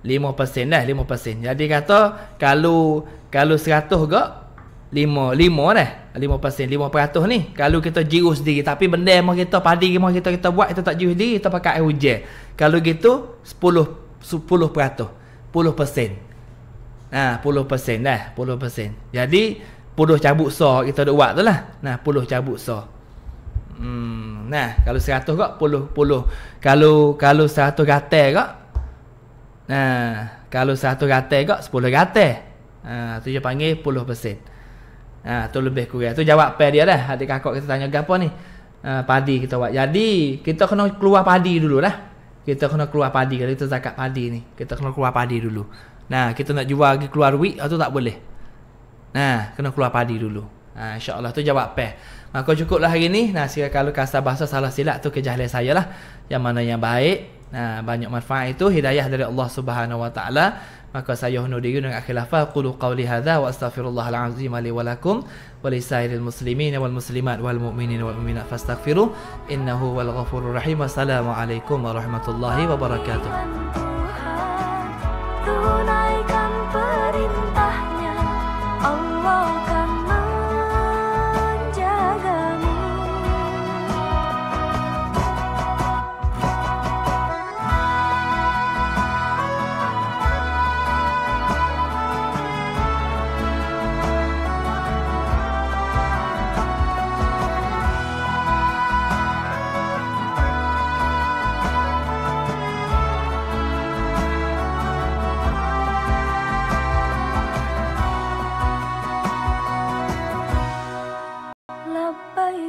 5% dah, 5%. Jadi kata kalau kalau 100 gak 5 5 dah. 5% 5% ni kalau kita jiru sendiri tapi benda yang kita padi yang kita kita buat kita tak jiru sendiri kita pakai air hujan kalau gitu 10 10% 10% Nah, ha, 10% dah, 10%. Jadi, puluh cabut so kita duk buat tu lah. Nah, puluh cabut so. Hmm, nah, kalau seratus kok puluh puluh. Kalau kalau 100 gatel kok. Nah, kalau 100 gatel kok sepuluh gatel. Ha, tu dia panggil 10%. Ha, tu lebih kurang. Tu jawab pair dia dah. Adik kakak kita tanya gapa ni? Ha, padi kita buat. Jadi, kita kena keluar padi dulu lah. Kita kena keluar padi. Kalau kita zakat padi ni. Kita kena keluar padi dulu. Nah, kita nak jual lagi keluar wheat atau tak boleh. Nah, kena keluar padi dulu. Nah, insya-Allah tu jawab pe. Maka cukuplah hari ni. Nah, sekiranya kalau kasar bahasa salah silap tu kejahilan saya lah. Yang mana yang baik. Nah, banyak manfaat itu hidayah dari Allah Subhanahu wa taala. Maka saya hendak diri dengan khilafah qulu qawli hadza wa astaghfirullahal azim li wa lakum wa li sairil muslimin wal muslimat wal mu'minin wal mu'minat fastaghfiru innahu wal ghafurur rahim. Assalamualaikum warahmatullahi wabarakatuh.